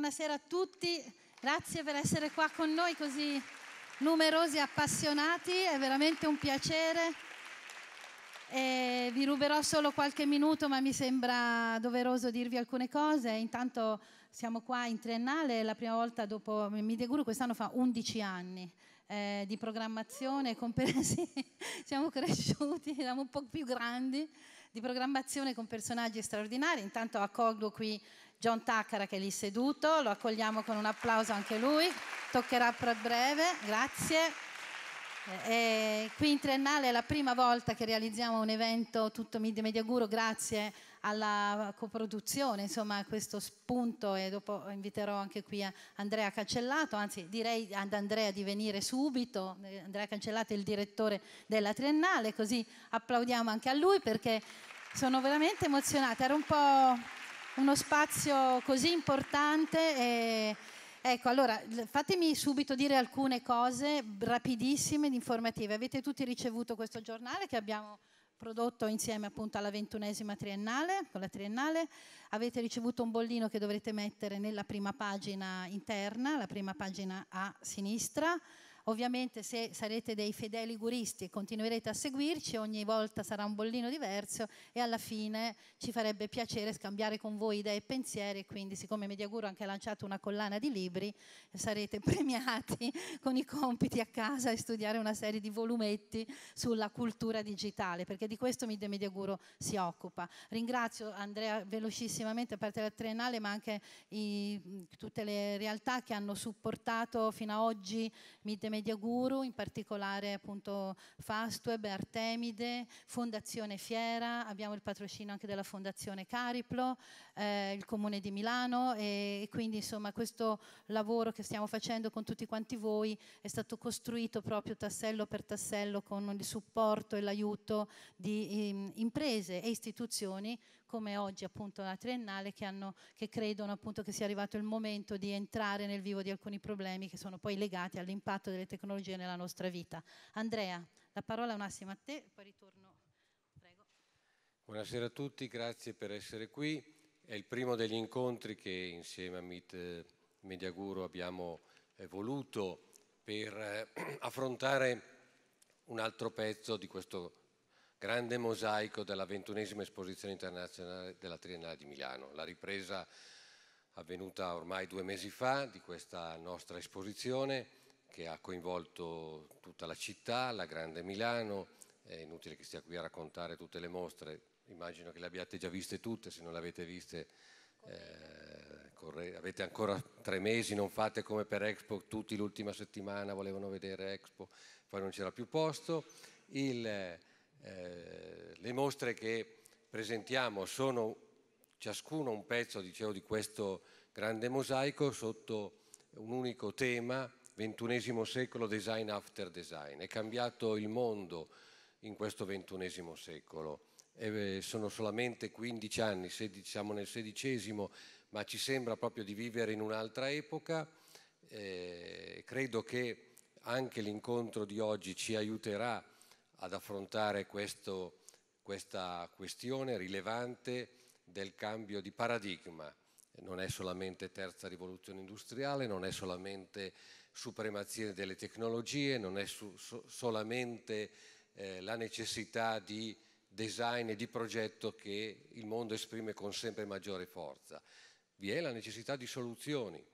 Buonasera a tutti, grazie per essere qua con noi così numerosi e appassionati, è veramente un piacere. E vi ruberò solo qualche minuto, ma mi sembra doveroso dirvi alcune cose. Intanto siamo qua in triennale, la prima volta dopo Mideguru quest'anno fa 11 anni. Eh, di programmazione, sì, siamo cresciuti, siamo un po' più grandi, di programmazione con personaggi straordinari. Intanto accolgo qui John Taccara che è lì seduto, lo accogliamo con un applauso anche lui, toccherà per breve, grazie. E qui in Triennale è la prima volta che realizziamo un evento tutto Media Mediaguro grazie alla coproduzione, insomma a questo spunto e dopo inviterò anche qui Andrea Cancellato, anzi direi ad Andrea di venire subito, eh, Andrea Cancellato è il direttore della Triennale, così applaudiamo anche a lui perché sono veramente emozionata, era un po' uno spazio così importante. E, ecco, allora fatemi subito dire alcune cose rapidissime ed informative. Avete tutti ricevuto questo giornale che abbiamo prodotto insieme appunto alla ventunesima triennale, con la triennale, avete ricevuto un bollino che dovrete mettere nella prima pagina interna, la prima pagina a sinistra, Ovviamente se sarete dei fedeli guristi e continuerete a seguirci, ogni volta sarà un bollino diverso e alla fine ci farebbe piacere scambiare con voi idee e pensieri, quindi siccome Mediaguru ha anche lanciato una collana di libri, sarete premiati con i compiti a casa e studiare una serie di volumetti sulla cultura digitale, perché di questo Media Mediaguru si occupa. Ringrazio Andrea velocissimamente, a parte la triennale, ma anche i, tutte le realtà che hanno supportato fino ad oggi Media Media Guru, in particolare appunto Fastweb, Artemide, Fondazione Fiera, abbiamo il patrocino anche della Fondazione Cariplo, eh, il Comune di Milano e, e quindi insomma questo lavoro che stiamo facendo con tutti quanti voi è stato costruito proprio tassello per tassello con il supporto e l'aiuto di eh, imprese e istituzioni come oggi appunto la triennale, che, hanno, che credono appunto che sia arrivato il momento di entrare nel vivo di alcuni problemi che sono poi legati all'impatto delle tecnologie nella nostra vita. Andrea, la parola un attimo a te, poi ritorno. Prego. Buonasera a tutti, grazie per essere qui. È il primo degli incontri che insieme a Meet eh, Mediaguro abbiamo eh, voluto per eh, affrontare un altro pezzo di questo grande mosaico della ventunesima esposizione internazionale della Triennale di Milano, la ripresa avvenuta ormai due mesi fa di questa nostra esposizione che ha coinvolto tutta la città, la grande Milano, è inutile che stia qui a raccontare tutte le mostre, immagino che le abbiate già viste tutte, se non le avete viste eh, avete ancora tre mesi, non fate come per Expo, tutti l'ultima settimana volevano vedere Expo, poi non c'era più posto. Il, eh, le mostre che presentiamo sono ciascuno un pezzo dicevo, di questo grande mosaico sotto un unico tema, ventunesimo secolo, design after design. È cambiato il mondo in questo ventunesimo secolo. E eh, sono solamente 15 anni, siamo nel sedicesimo, ma ci sembra proprio di vivere in un'altra epoca. Eh, credo che anche l'incontro di oggi ci aiuterà a ad affrontare questo, questa questione rilevante del cambio di paradigma. Non è solamente terza rivoluzione industriale, non è solamente supremazia delle tecnologie, non è su, so, solamente eh, la necessità di design e di progetto che il mondo esprime con sempre maggiore forza. Vi è la necessità di soluzioni,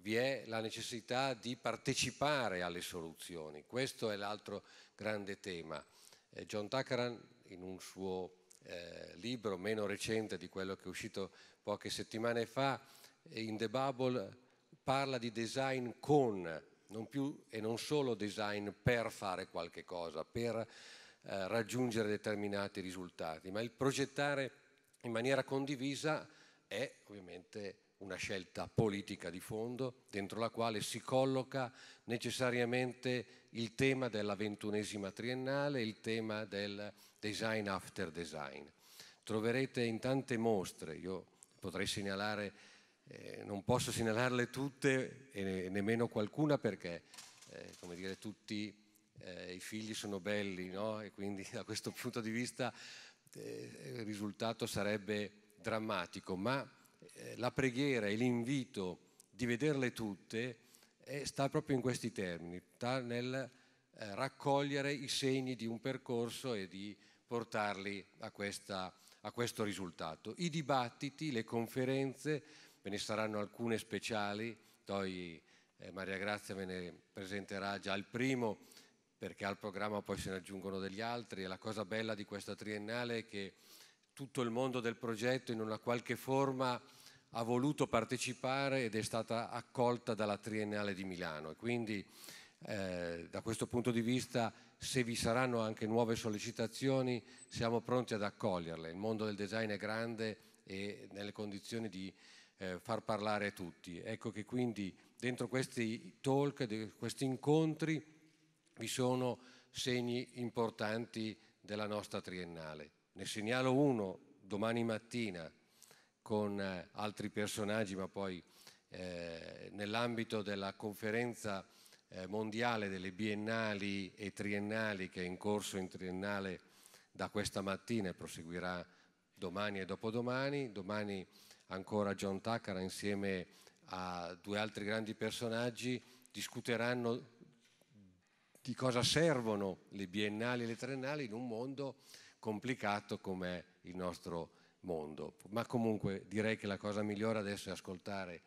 vi è la necessità di partecipare alle soluzioni. Questo è l'altro grande tema. Eh, John Tuckeran in un suo eh, libro meno recente di quello che è uscito poche settimane fa, eh, in The Bubble parla di design con, non più e non solo design per fare qualche cosa, per eh, raggiungere determinati risultati, ma il progettare in maniera condivisa è ovviamente una scelta politica di fondo dentro la quale si colloca necessariamente il tema della ventunesima triennale, il tema del design after design. Troverete in tante mostre, io potrei segnalare, eh, non posso segnalarle tutte e nemmeno qualcuna perché, eh, come dire, tutti eh, i figli sono belli, no? E quindi da questo punto di vista eh, il risultato sarebbe drammatico, ma eh, la preghiera e l'invito di vederle tutte eh, sta proprio in questi termini, sta nel eh, raccogliere i segni di un percorso e di portarli a, questa, a questo risultato. I dibattiti, le conferenze, ve ne saranno alcune speciali, poi Maria Grazia ve ne presenterà già il primo perché al programma poi se ne aggiungono degli altri e la cosa bella di questa triennale è che tutto il mondo del progetto in una qualche forma ha voluto partecipare ed è stata accolta dalla Triennale di Milano e quindi eh, da questo punto di vista se vi saranno anche nuove sollecitazioni siamo pronti ad accoglierle. Il mondo del design è grande e nelle condizioni di eh, far parlare a tutti. Ecco che quindi dentro questi talk, questi incontri vi sono segni importanti della nostra triennale. Ne segnalo uno domani mattina con eh, altri personaggi, ma poi eh, nell'ambito della conferenza eh, mondiale delle biennali e triennali che è in corso in triennale da questa mattina e proseguirà domani e dopodomani. Domani ancora John Tucker insieme a due altri grandi personaggi discuteranno di cosa servono le biennali e le triennali in un mondo complicato come il nostro mondo. Ma comunque direi che la cosa migliore adesso è ascoltare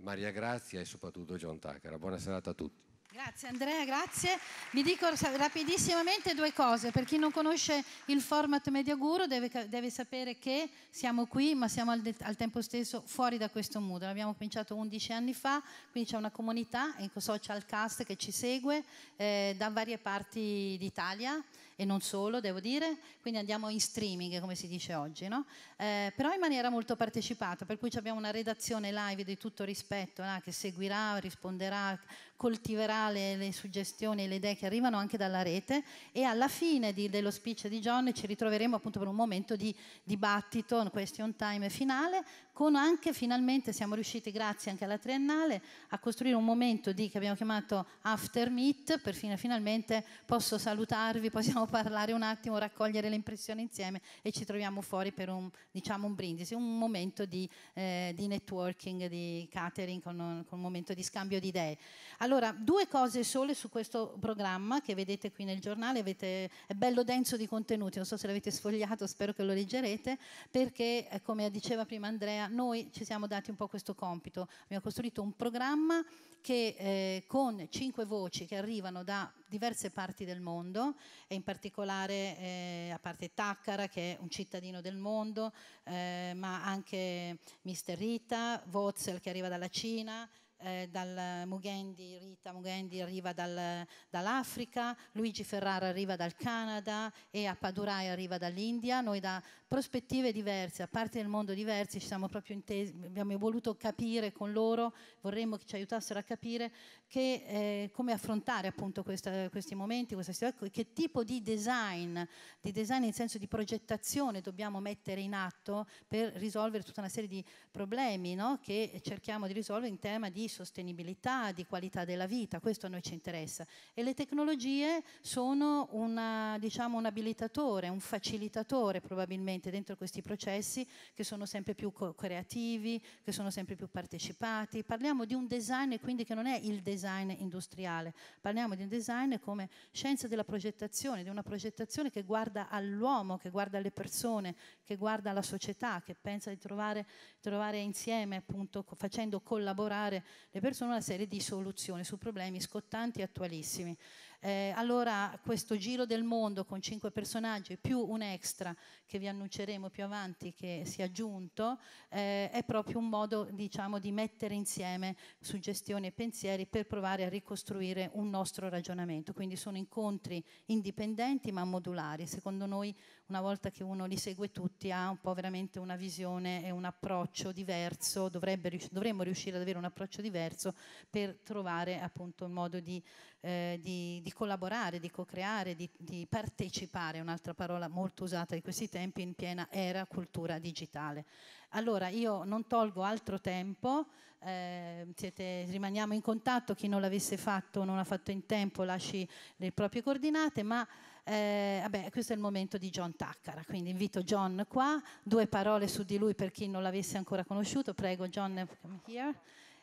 Maria Grazia e soprattutto John Tucker. Buona serata a tutti. Grazie Andrea, grazie. Vi dico rapidissimamente due cose. Per chi non conosce il format MediaGuru deve, deve sapere che siamo qui ma siamo al, al, tempo stesso fuori da questo mood. L'abbiamo cominciato 11 anni fa, quindi c'è una comunità, ecco, social Cast, che ci segue eh, da varie parti d'Italia e non solo, devo dire, quindi andiamo in streaming, come si dice oggi, no? eh, però in maniera molto partecipata, per cui abbiamo una redazione live di tutto rispetto là, che seguirà, risponderà, coltiverà le, le, suggestioni e le idee che arrivano anche dalla rete e alla fine di, dello speech di John ci ritroveremo appunto per un momento di dibattito, question time finale, con anche finalmente siamo riusciti, grazie anche alla triennale, a costruire un momento di, che abbiamo chiamato after meet, per fine, finalmente posso salutarvi, possiamo parlare un attimo, raccogliere le impressioni insieme e ci troviamo fuori per un, diciamo, un brindisi, un momento di, eh, di networking, di catering, con, con, un momento di scambio di idee. Allora, due cose sole su questo programma che vedete qui nel giornale, avete, è bello denso di contenuti, non so se l'avete sfogliato, spero che lo leggerete, perché eh, come diceva prima Andrea, noi ci siamo dati un po' questo compito, abbiamo costruito un programma che eh, con cinque voci che arrivano da diverse parti del mondo e in particolare eh, a parte Taccara che è un cittadino del mondo, eh, ma anche Mister Rita, Wozzel che arriva dalla Cina, eh, dal Mugendi, Rita Mugendi arriva dal, dall'Africa, Luigi Ferrara arriva dal Canada e a Padurai arriva dall'India. Noi da, prospettive diverse, a parte del mondo diversi, ci siamo proprio intesi, abbiamo voluto capire con loro, vorremmo che ci aiutassero a capire che, eh, come affrontare appunto questa, questi momenti, questa situazione, ecco, che tipo di design, di design in senso di progettazione dobbiamo mettere in atto per risolvere tutta una serie di problemi no? che cerchiamo di risolvere in tema di sostenibilità, di qualità della vita, questo a noi ci interessa. E le tecnologie sono una, diciamo, un abilitatore, un facilitatore probabilmente gente dentro questi processi che sono sempre più co- creativi, che sono sempre più partecipati. Parliamo di un design quindi che non è il design industriale, parliamo di un design come scienza della progettazione, di una progettazione che guarda all'uomo, che guarda alle persone, che guarda alla società, che pensa di trovare, trovare insieme, appunto, facendo collaborare le persone una serie di soluzioni su problemi scottanti e attualissimi. Eh, allora questo giro del mondo con cinque personaggi più un extra che vi annunceremo più avanti che si è aggiunto eh, è proprio un modo diciamo, di mettere insieme suggestioni e pensieri per provare a ricostruire un nostro ragionamento. Quindi sono incontri indipendenti ma modulari. Secondo noi una volta che uno li segue tutti ha un po' veramente una visione e un approccio diverso, Dovrebbe, dovremmo riuscire ad avere un approccio diverso per trovare appunto il modo di eh, di, di, collaborare, di co-creare, di, di partecipare, un'altra parola molto usata di questi tempi in piena era cultura digitale. Allora io non tolgo altro tempo, eh, siete, rimaniamo in contatto, chi non l'avesse fatto o non ha fatto in tempo lasci le proprie coordinate, ma eh, vabbè, questo è il momento di John Taccara, quindi invito John qua, due parole su di lui per chi non l'avesse ancora conosciuto, prego John, come here,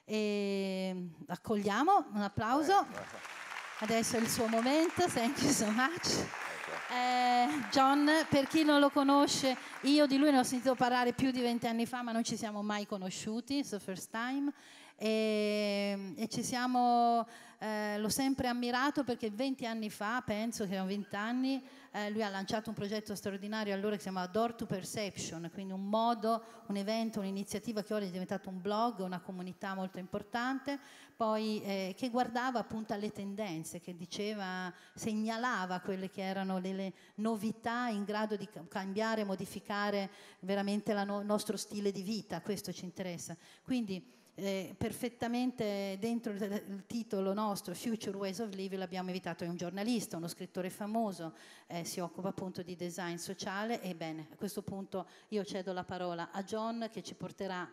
e accogliamo, un applauso. Eh, Adesso è il suo momento, thank you so much. Ecco. Eh, John, per chi non lo conosce, io di lui ne ho sentito parlare più di vent'anni fa, ma non ci siamo mai conosciuti, it's the first time. E, e ci siamo, eh, l'ho sempre ammirato perché vent'anni fa, penso che erano vent'anni, eh, lui ha lanciato un progetto straordinario allora che si chiamava Door to Perception, quindi un modo, un evento, un'iniziativa che ora è diventato un blog, una comunità molto importante poi, eh, che guardava appunto alle tendenze, che diceva, segnalava quelle che erano le, le novità in grado di cambiare, modificare veramente il no nostro stile di vita, questo ci interessa. Quindi eh, perfettamente dentro il, il, titolo nostro, Future Ways of Living, l'abbiamo invitato, è un giornalista, uno scrittore famoso, eh, si occupa appunto di design sociale ebbene a questo punto io cedo la parola a John che ci porterà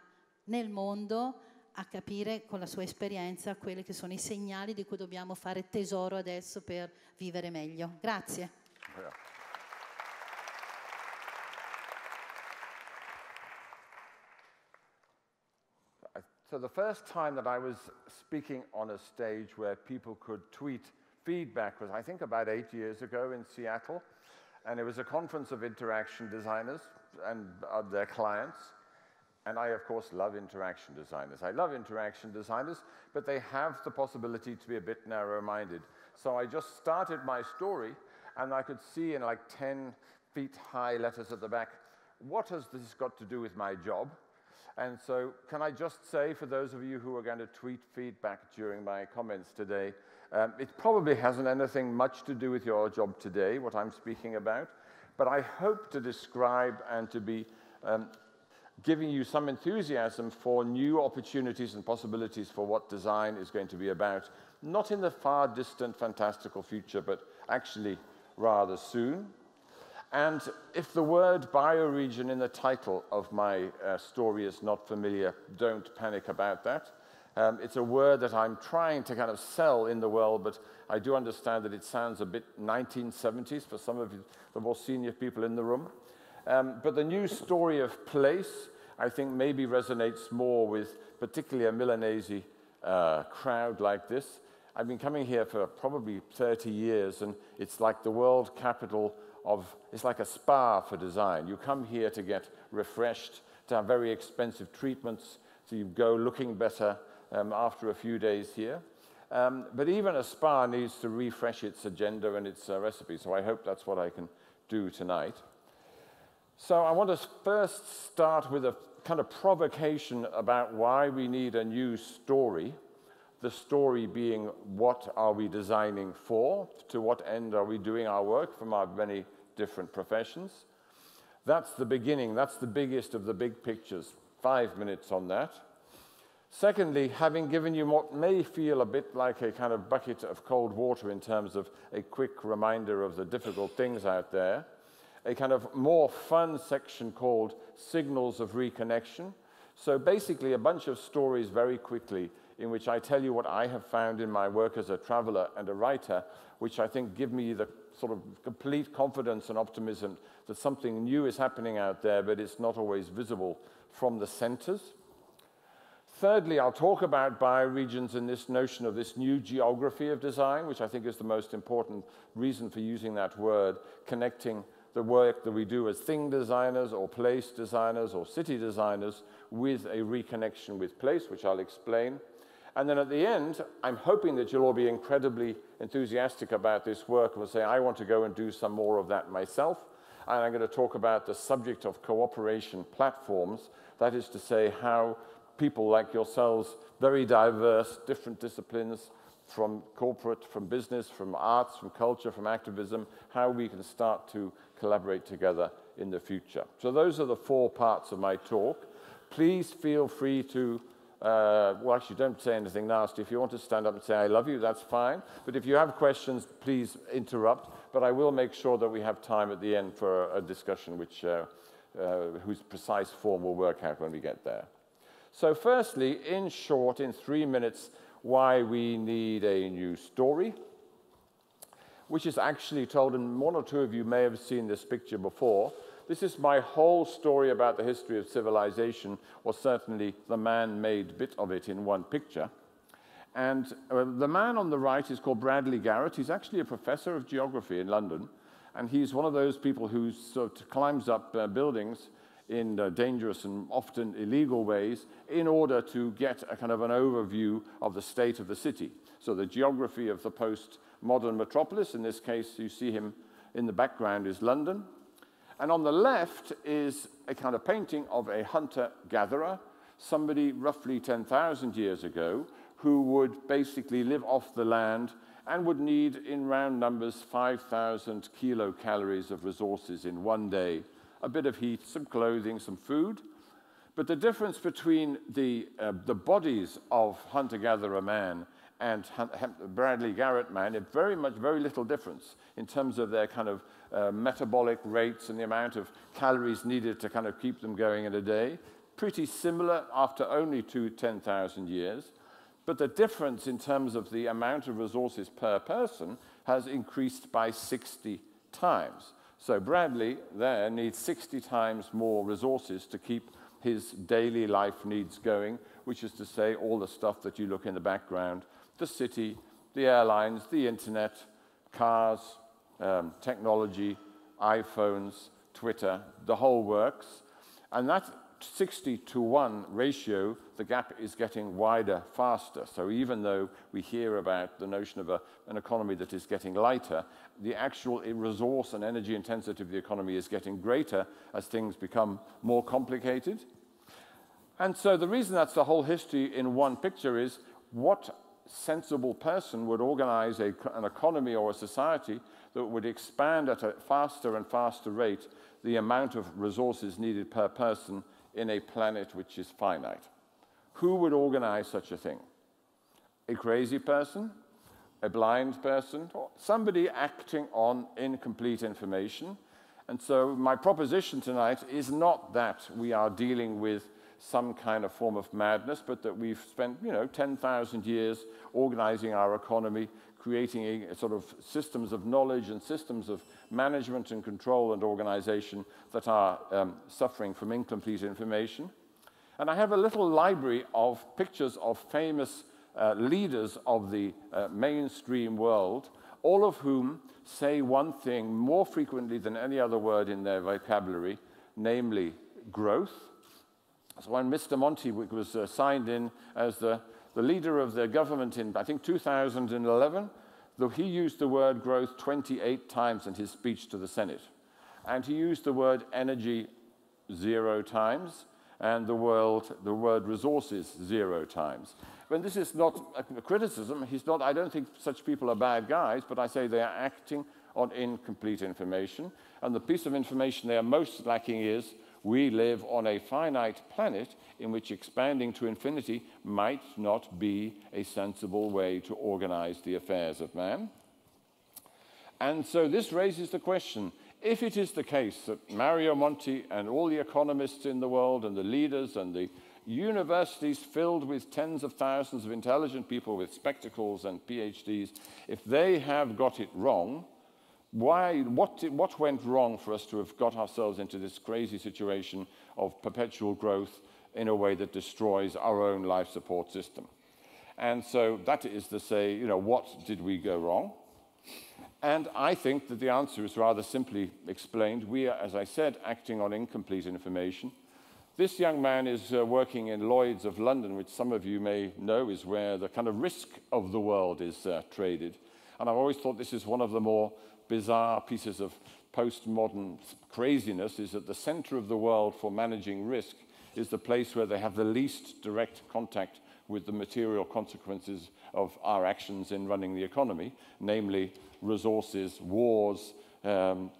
nel mondo a capire con la sua esperienza quelli che sono i segnali di cui dobbiamo fare tesoro adesso per vivere meglio. Grazie. Grazie. So the first time that I was speaking on a stage where people could tweet feedback was, I think, about eight years ago in Seattle. And it was a conference of interaction designers and uh, their clients. and I, of course, love interaction designers. I love interaction designers, but they have the possibility to be a bit narrow-minded. So I just started my story, and I could see in like 10 feet high letters at the back, what has this got to do with my job? And so can I just say, for those of you who are going to tweet feedback during my comments today, um, it probably hasn't anything much to do with your job today, what I'm speaking about, but I hope to describe and to be um, giving you some enthusiasm for new opportunities and possibilities for what design is going to be about, not in the far distant fantastical future, but actually rather soon. And if the word bioregion in the title of my uh, story is not familiar, don't panic about that. Um, it's a word that I'm trying to kind of sell in the world, but I do understand that it sounds a bit 1970s for some of the more senior people in the room. Um, but the new story of place I think maybe resonates more with particularly a Milanese uh, crowd like this. I've been coming here for probably 30 years, and it's like the world capital of, it's like a spa for design. You come here to get refreshed, to have very expensive treatments, so you go looking better um, after a few days here. Um, but even a spa needs to refresh its agenda and its uh, recipe, so I hope that's what I can do tonight. So I want to first start with a kind of provocation about why we need a new story. The story being what are we designing for? To what end are we doing our work from our many different professions? That's the beginning, that's the biggest of the big pictures. Five minutes on that. Secondly, having given you what may feel a bit like a kind of bucket of cold water in terms of a quick reminder of the difficult things out there, a kind of more fun section called Signals of Reconnection. So basically, a bunch of stories very quickly in which I tell you what I have found in my work as a traveler and a writer, which I think give me the sort of complete confidence and optimism that something new is happening out there, but it's not always visible from the centers. Thirdly, I'll talk about bioregions and this notion of this new geography of design, which I think is the most important reason for using that word, connecting the work that we do as thing designers or place designers or city designers with a reconnection with place, which I'll explain. And then at the end, I'm hoping that you'll all be incredibly enthusiastic about this work and say, I want to go and do some more of that myself. And I'm going to talk about the subject of cooperation platforms, that is to say, how people like yourselves, very diverse, different disciplines, from corporate, from business, from arts, from culture, from activism, how we can start to collaborate together in the future. So those are the four parts of my talk. Please feel free to, uh, well, actually, don't say anything nasty. If you want to stand up and say, I love you, that's fine. But if you have questions, please interrupt. But I will make sure that we have time at the end for a, a discussion which, uh, uh, whose precise form will work out when we get there. So firstly, in short, in three minutes, why we need a new story which is actually told, and one or two of you may have seen this picture before. This is my whole story about the history of civilization, or certainly the man made bit of it in one picture. And uh, the man on the right is called Bradley Garrett. He's actually a professor of geography in London, and he's one of those people who sort of climbs up uh, buildings in uh, dangerous and often illegal ways in order to get a kind of an overview of the state of the city. So the geography of the post modern metropolis. In this case, you see him in the background is London. And on the left is a kind of painting of a hunter-gatherer, somebody roughly 10,000 years ago who would basically live off the land and would need, in round numbers, 5,000 kilocalories of resources in one day, a bit of heat, some clothing, some food. But the difference between the, uh, the bodies of hunter-gatherer man and Bradley Garrett man had very much, very little difference in terms of their kind of uh, metabolic rates and the amount of calories needed to kind of keep them going in a day. Pretty similar after only two 10,000 years. But the difference in terms of the amount of resources per person has increased by 60 times. So Bradley there needs 60 times more resources to keep his daily life needs going, which is to say all the stuff that you look in the background the city, the airlines, the internet, cars, um, technology, iPhones, Twitter, the whole works. And that 60 to 1 ratio, the gap is getting wider faster. So even though we hear about the notion of a, an economy that is getting lighter, the actual resource and energy intensity of the economy is getting greater as things become more complicated. And so the reason that's the whole history in one picture is what sensible person would organize a, an economy or a society that would expand at a faster and faster rate the amount of resources needed per person in a planet which is finite. Who would organize such a thing? A crazy person? A blind person? Or somebody acting on incomplete information? And so my proposition tonight is not that we are dealing with some kind of form of madness, but that we've spent, you know, 10,000 years organizing our economy, creating a sort of systems of knowledge and systems of management and control and organization that are um, suffering from incomplete information. And I have a little library of pictures of famous uh, leaders of the uh, mainstream world, all of whom say one thing more frequently than any other word in their vocabulary, namely growth, so when Mr. Monty was uh, signed in as the, the leader of the government in, I think, 2011, though he used the word growth 28 times in his speech to the Senate. And he used the word energy zero times and the, world, the word resources zero times. When this is not a criticism, he's not, I don't think such people are bad guys, but I say they are acting on incomplete information. And the piece of information they are most lacking is we live on a finite planet in which expanding to infinity might not be a sensible way to organize the affairs of man. And so this raises the question if it is the case that Mario Monti and all the economists in the world and the leaders and the universities filled with tens of thousands of intelligent people with spectacles and PhDs, if they have got it wrong, why, what, what went wrong for us to have got ourselves into this crazy situation of perpetual growth in a way that destroys our own life support system? And so that is to say, you know, what did we go wrong? And I think that the answer is rather simply explained. We are, as I said, acting on incomplete information. This young man is uh, working in Lloyd's of London, which some of you may know is where the kind of risk of the world is uh, traded. And I've always thought this is one of the more bizarre pieces of postmodern craziness is that the center of the world for managing risk is the place where they have the least direct contact with the material consequences of our actions in running the economy, namely resources, wars, um,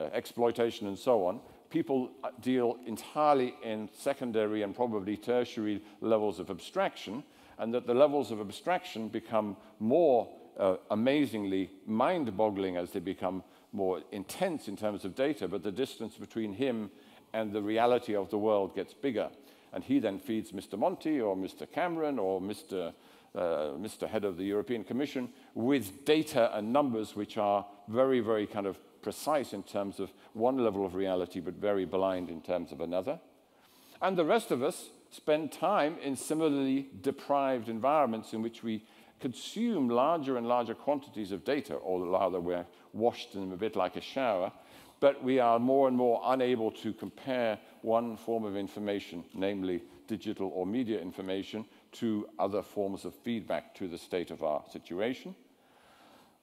uh, exploitation, and so on. People deal entirely in secondary and probably tertiary levels of abstraction, and that the levels of abstraction become more uh, amazingly mind-boggling as they become more intense in terms of data, but the distance between him and the reality of the world gets bigger. And he then feeds Mr. Monti or Mr. Cameron or Mr. Uh, Mr. Head of the European Commission with data and numbers which are very, very kind of precise in terms of one level of reality, but very blind in terms of another. And the rest of us spend time in similarly deprived environments in which we consume larger and larger quantities of data, or rather we're washed in them a bit like a shower, but we are more and more unable to compare one form of information, namely digital or media information, to other forms of feedback to the state of our situation.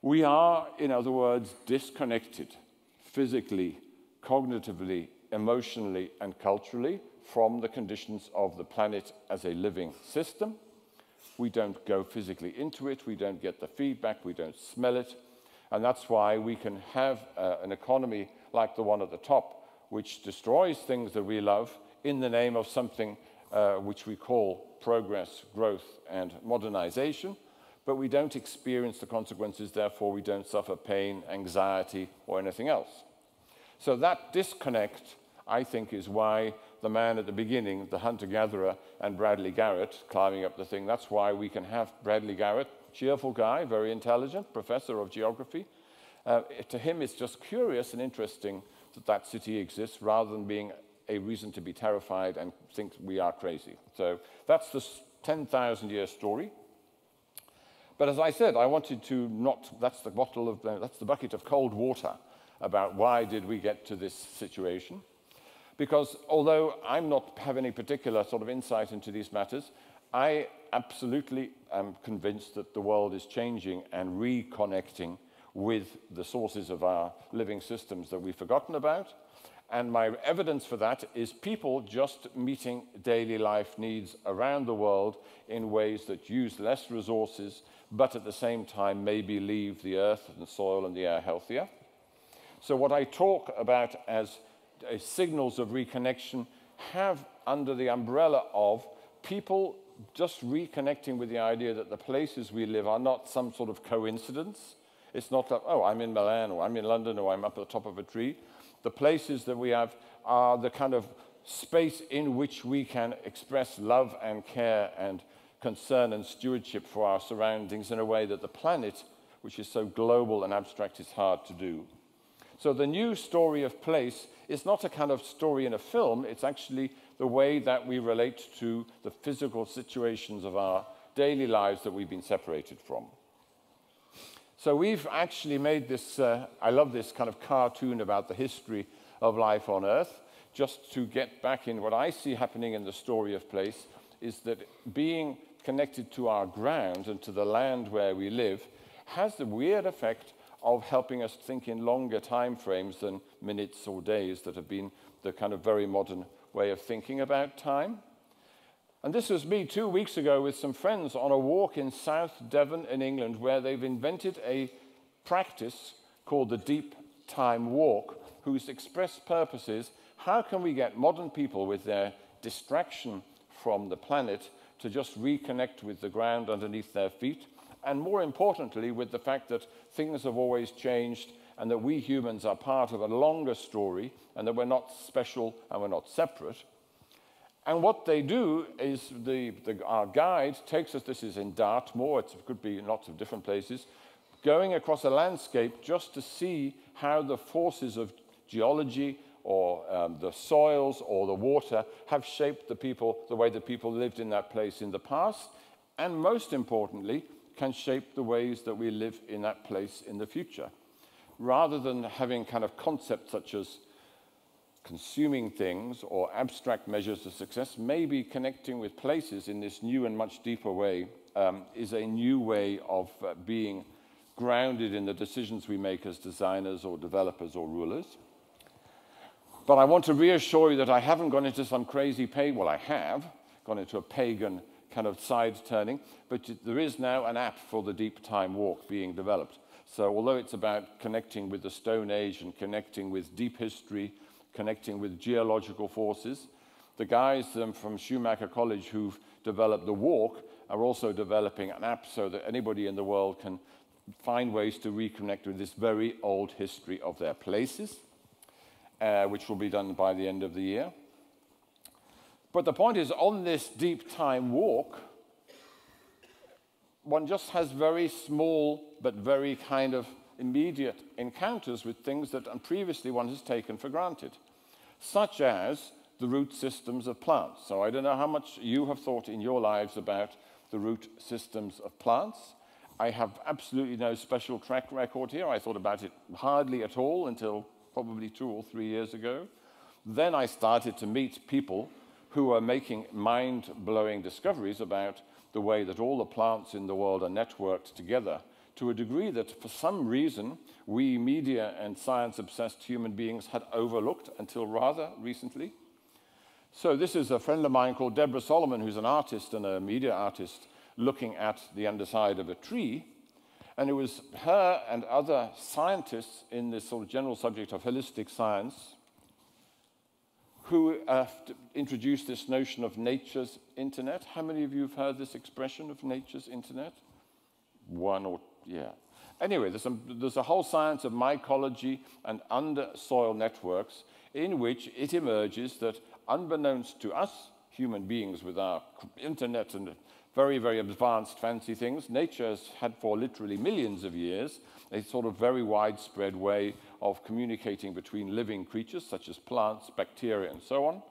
We are, in other words, disconnected physically, cognitively, emotionally, and culturally from the conditions of the planet as a living system. We don't go physically into it, we don't get the feedback, we don't smell it. And that's why we can have uh, an economy like the one at the top, which destroys things that we love in the name of something uh, which we call progress, growth, and modernization. But we don't experience the consequences, therefore, we don't suffer pain, anxiety, or anything else. So that disconnect, I think, is why the man at the beginning, the hunter gatherer, and Bradley Garrett climbing up the thing. That's why we can have Bradley Garrett, cheerful guy, very intelligent, professor of geography. Uh, to him, it's just curious and interesting that that city exists rather than being a reason to be terrified and think we are crazy. So that's the 10,000 year story. But as I said, I wanted to not, that's the bottle of, that's the bucket of cold water about why did we get to this situation. Because although I'm not have any particular sort of insight into these matters, I absolutely am convinced that the world is changing and reconnecting with the sources of our living systems that we've forgotten about. And my evidence for that is people just meeting daily life needs around the world in ways that use less resources, but at the same time maybe leave the earth and the soil and the air healthier. So what I talk about as uh, signals of reconnection have under the umbrella of people just reconnecting with the idea that the places we live are not some sort of coincidence. It's not like, oh, I'm in Milan or I'm in London or I'm up at the top of a tree. The places that we have are the kind of space in which we can express love and care and concern and stewardship for our surroundings in a way that the planet, which is so global and abstract, is hard to do. So the new story of place it's not a kind of story in a film, it's actually the way that we relate to the physical situations of our daily lives that we've been separated from. So we've actually made this, uh, I love this kind of cartoon about the history of life on Earth, just to get back in what I see happening in the story of place is that being connected to our ground and to the land where we live has the weird effect of helping us think in longer time frames than minutes or days that have been the kind of very modern way of thinking about time. And this was me two weeks ago with some friends on a walk in South Devon in England where they've invented a practice called the Deep Time Walk, whose express purpose is how can we get modern people with their distraction from the planet to just reconnect with the ground underneath their feet and more importantly, with the fact that things have always changed and that we humans are part of a longer story and that we're not special and we're not separate. And what they do is the, the, our guide takes us, this is in Dartmoor, it could be in lots of different places, going across a landscape just to see how the forces of geology or um, the soils or the water have shaped the people, the way the people lived in that place in the past. And most importantly, can shape the ways that we live in that place in the future. Rather than having kind of concepts such as consuming things or abstract measures of success, maybe connecting with places in this new and much deeper way um, is a new way of uh, being grounded in the decisions we make as designers or developers or rulers. But I want to reassure you that I haven't gone into some crazy pagan, well, I have gone into a pagan kind of side turning, but there is now an app for the deep time walk being developed. So although it's about connecting with the Stone Age and connecting with deep history, connecting with geological forces, the guys um, from Schumacher College who've developed the walk are also developing an app so that anybody in the world can find ways to reconnect with this very old history of their places, uh, which will be done by the end of the year. But the point is, on this deep time walk, one just has very small but very kind of immediate encounters with things that previously one has taken for granted, such as the root systems of plants. So I don't know how much you have thought in your lives about the root systems of plants. I have absolutely no special track record here. I thought about it hardly at all until probably two or three years ago. Then I started to meet people who are making mind-blowing discoveries about the way that all the plants in the world are networked together to a degree that for some reason we media and science-obsessed human beings had overlooked until rather recently. So this is a friend of mine called Deborah Solomon, who's an artist and a media artist, looking at the underside of a tree. And it was her and other scientists in this sort of general subject of holistic science who uh, introduced this notion of nature's internet. How many of you have heard this expression of nature's internet? One or, yeah. Anyway, there's, some, there's a whole science of mycology and under-soil networks in which it emerges that unbeknownst to us, human beings with our internet and very, very advanced fancy things, nature has had for literally millions of years a sort of very widespread way of communicating between living creatures such as plants, bacteria, and so on.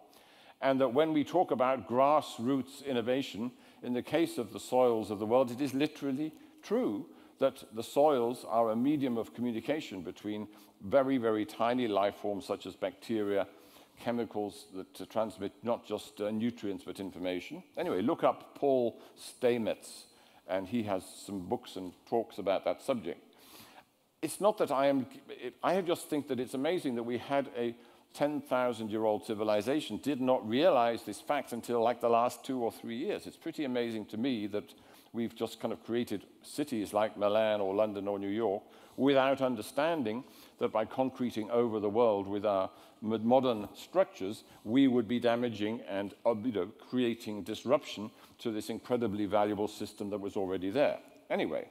And that when we talk about grassroots innovation, in the case of the soils of the world, it is literally true that the soils are a medium of communication between very, very tiny life forms such as bacteria, chemicals that uh, transmit not just uh, nutrients but information. Anyway, look up Paul Stamets, and he has some books and talks about that subject it's not that I am, it, I just think that it's amazing that we had a 10,000 year old civilization, did not realize this fact until like the last two or three years. It's pretty amazing to me that we've just kind of created cities like Milan or London or New York without understanding that by concreting over the world with our modern structures, we would be damaging and uh, you know, creating disruption to this incredibly valuable system that was already there. Anyway,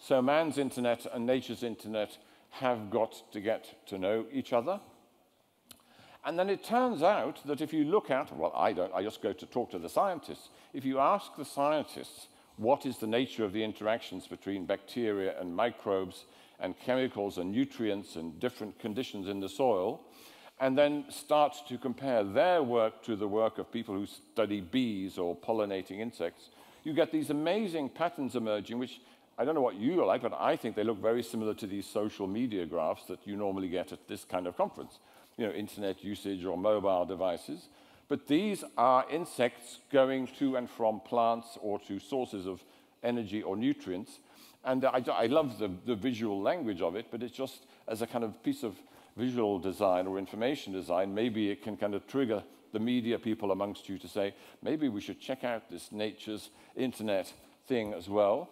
so man's internet and nature's internet have got to get to know each other. And then it turns out that if you look at, well, I don't, I just go to talk to the scientists. If you ask the scientists what is the nature of the interactions between bacteria and microbes and chemicals and nutrients and different conditions in the soil, and then start to compare their work to the work of people who study bees or pollinating insects, you get these amazing patterns emerging, which I don't know what you like, but I think they look very similar to these social media graphs that you normally get at this kind of conference, you know, internet usage or mobile devices. But these are insects going to and from plants or to sources of energy or nutrients. And I, I love the, the visual language of it, but it's just as a kind of piece of visual design or information design, maybe it can kind of trigger the media people amongst you to say, maybe we should check out this nature's internet thing as well.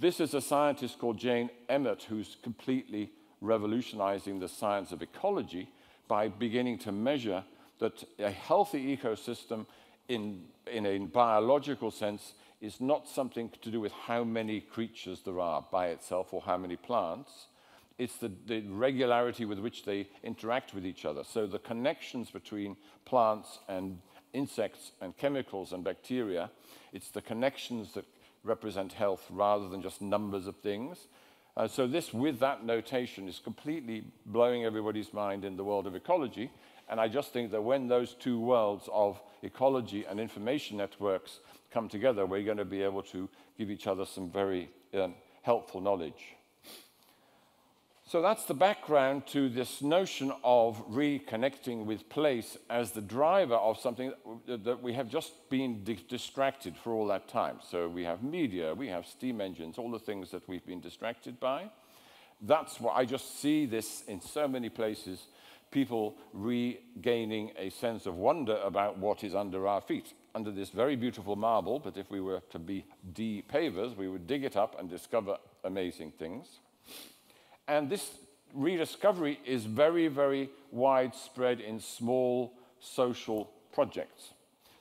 This is a scientist called Jane Emmett who's completely revolutionizing the science of ecology by beginning to measure that a healthy ecosystem in, in a biological sense is not something to do with how many creatures there are by itself or how many plants. It's the, the regularity with which they interact with each other. So the connections between plants and insects and chemicals and bacteria, it's the connections that represent health rather than just numbers of things. Uh, so this, with that notation, is completely blowing everybody's mind in the world of ecology. And I just think that when those two worlds of ecology and information networks come together, we're going to be able to give each other some very um, helpful knowledge. So that's the background to this notion of reconnecting with place as the driver of something that we have just been di distracted for all that time. So we have media, we have steam engines, all the things that we've been distracted by. That's why I just see this in so many places, people regaining a sense of wonder about what is under our feet, under this very beautiful marble. But if we were to be de-pavers, we would dig it up and discover amazing things. And this rediscovery is very, very widespread in small social projects.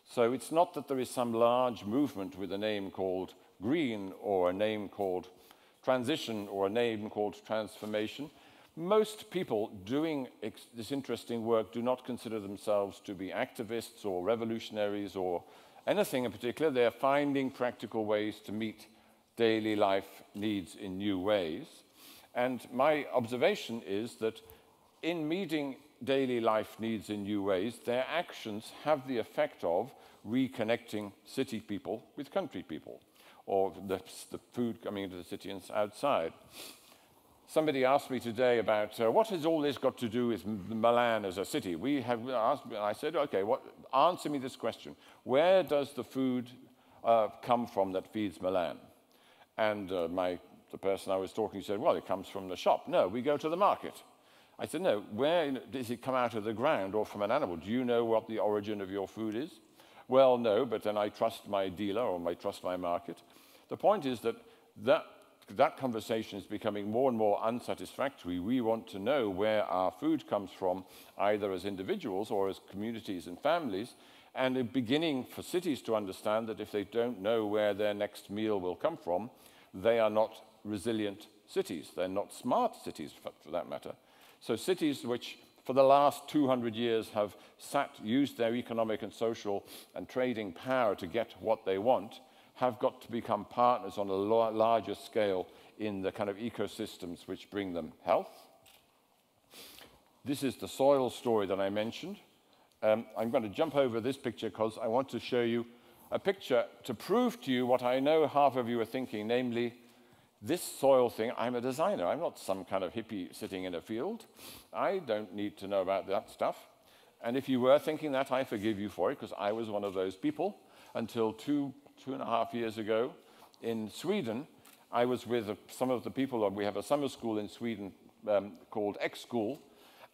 So it's not that there is some large movement with a name called green or a name called transition or a name called transformation. Most people doing this interesting work do not consider themselves to be activists or revolutionaries or anything in particular. They're finding practical ways to meet daily life needs in new ways. And my observation is that in meeting daily life needs in new ways, their actions have the effect of reconnecting city people with country people, or the, the food coming into the city and outside. Somebody asked me today about uh, what has all this got to do with Milan as a city? We have asked, I said, okay, what, answer me this question. Where does the food uh, come from that feeds Milan? And uh, my the person I was talking to said, well, it comes from the shop. No, we go to the market. I said, no, where does it come out of the ground or from an animal? Do you know what the origin of your food is? Well, no, but then I trust my dealer or I trust my market. The point is that that, that conversation is becoming more and more unsatisfactory. We want to know where our food comes from, either as individuals or as communities and families, and beginning for cities to understand that if they don't know where their next meal will come from, they are not resilient cities. They're not smart cities, for, that matter. So cities which, for the last 200 years, have sat, used their economic and social and trading power to get what they want, have got to become partners on a larger scale in the kind of ecosystems which bring them health. This is the soil story that I mentioned. Um, I'm going to jump over this picture because I want to show you a picture to prove to you what I know half of you are thinking, namely this soil thing, I'm a designer. I'm not some kind of hippie sitting in a field. I don't need to know about that stuff. And if you were thinking that, I forgive you for it, because I was one of those people until two, two and a half years ago in Sweden. I was with some of the people, we have a summer school in Sweden um, called X School,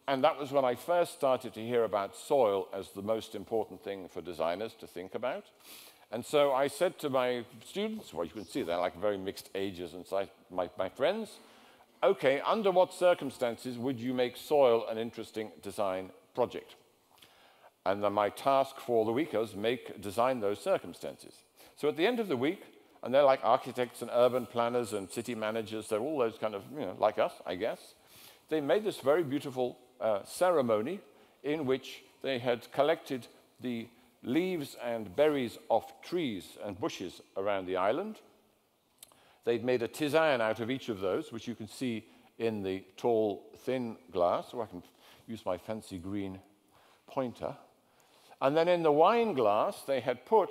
and that was when I first started to hear about soil as the most important thing for designers to think about. And so I said to my students, well, you can see they're like very mixed ages, and so I, my, my friends, okay, under what circumstances would you make soil an interesting design project? And then my task for the week was make, design those circumstances. So at the end of the week, and they're like architects and urban planners and city managers, they're all those kind of, you know, like us, I guess. They made this very beautiful uh, ceremony in which they had collected the leaves and berries of trees and bushes around the island. They'd made a tisane out of each of those, which you can see in the tall, thin glass, So oh, I can use my fancy green pointer. And then in the wine glass, they had put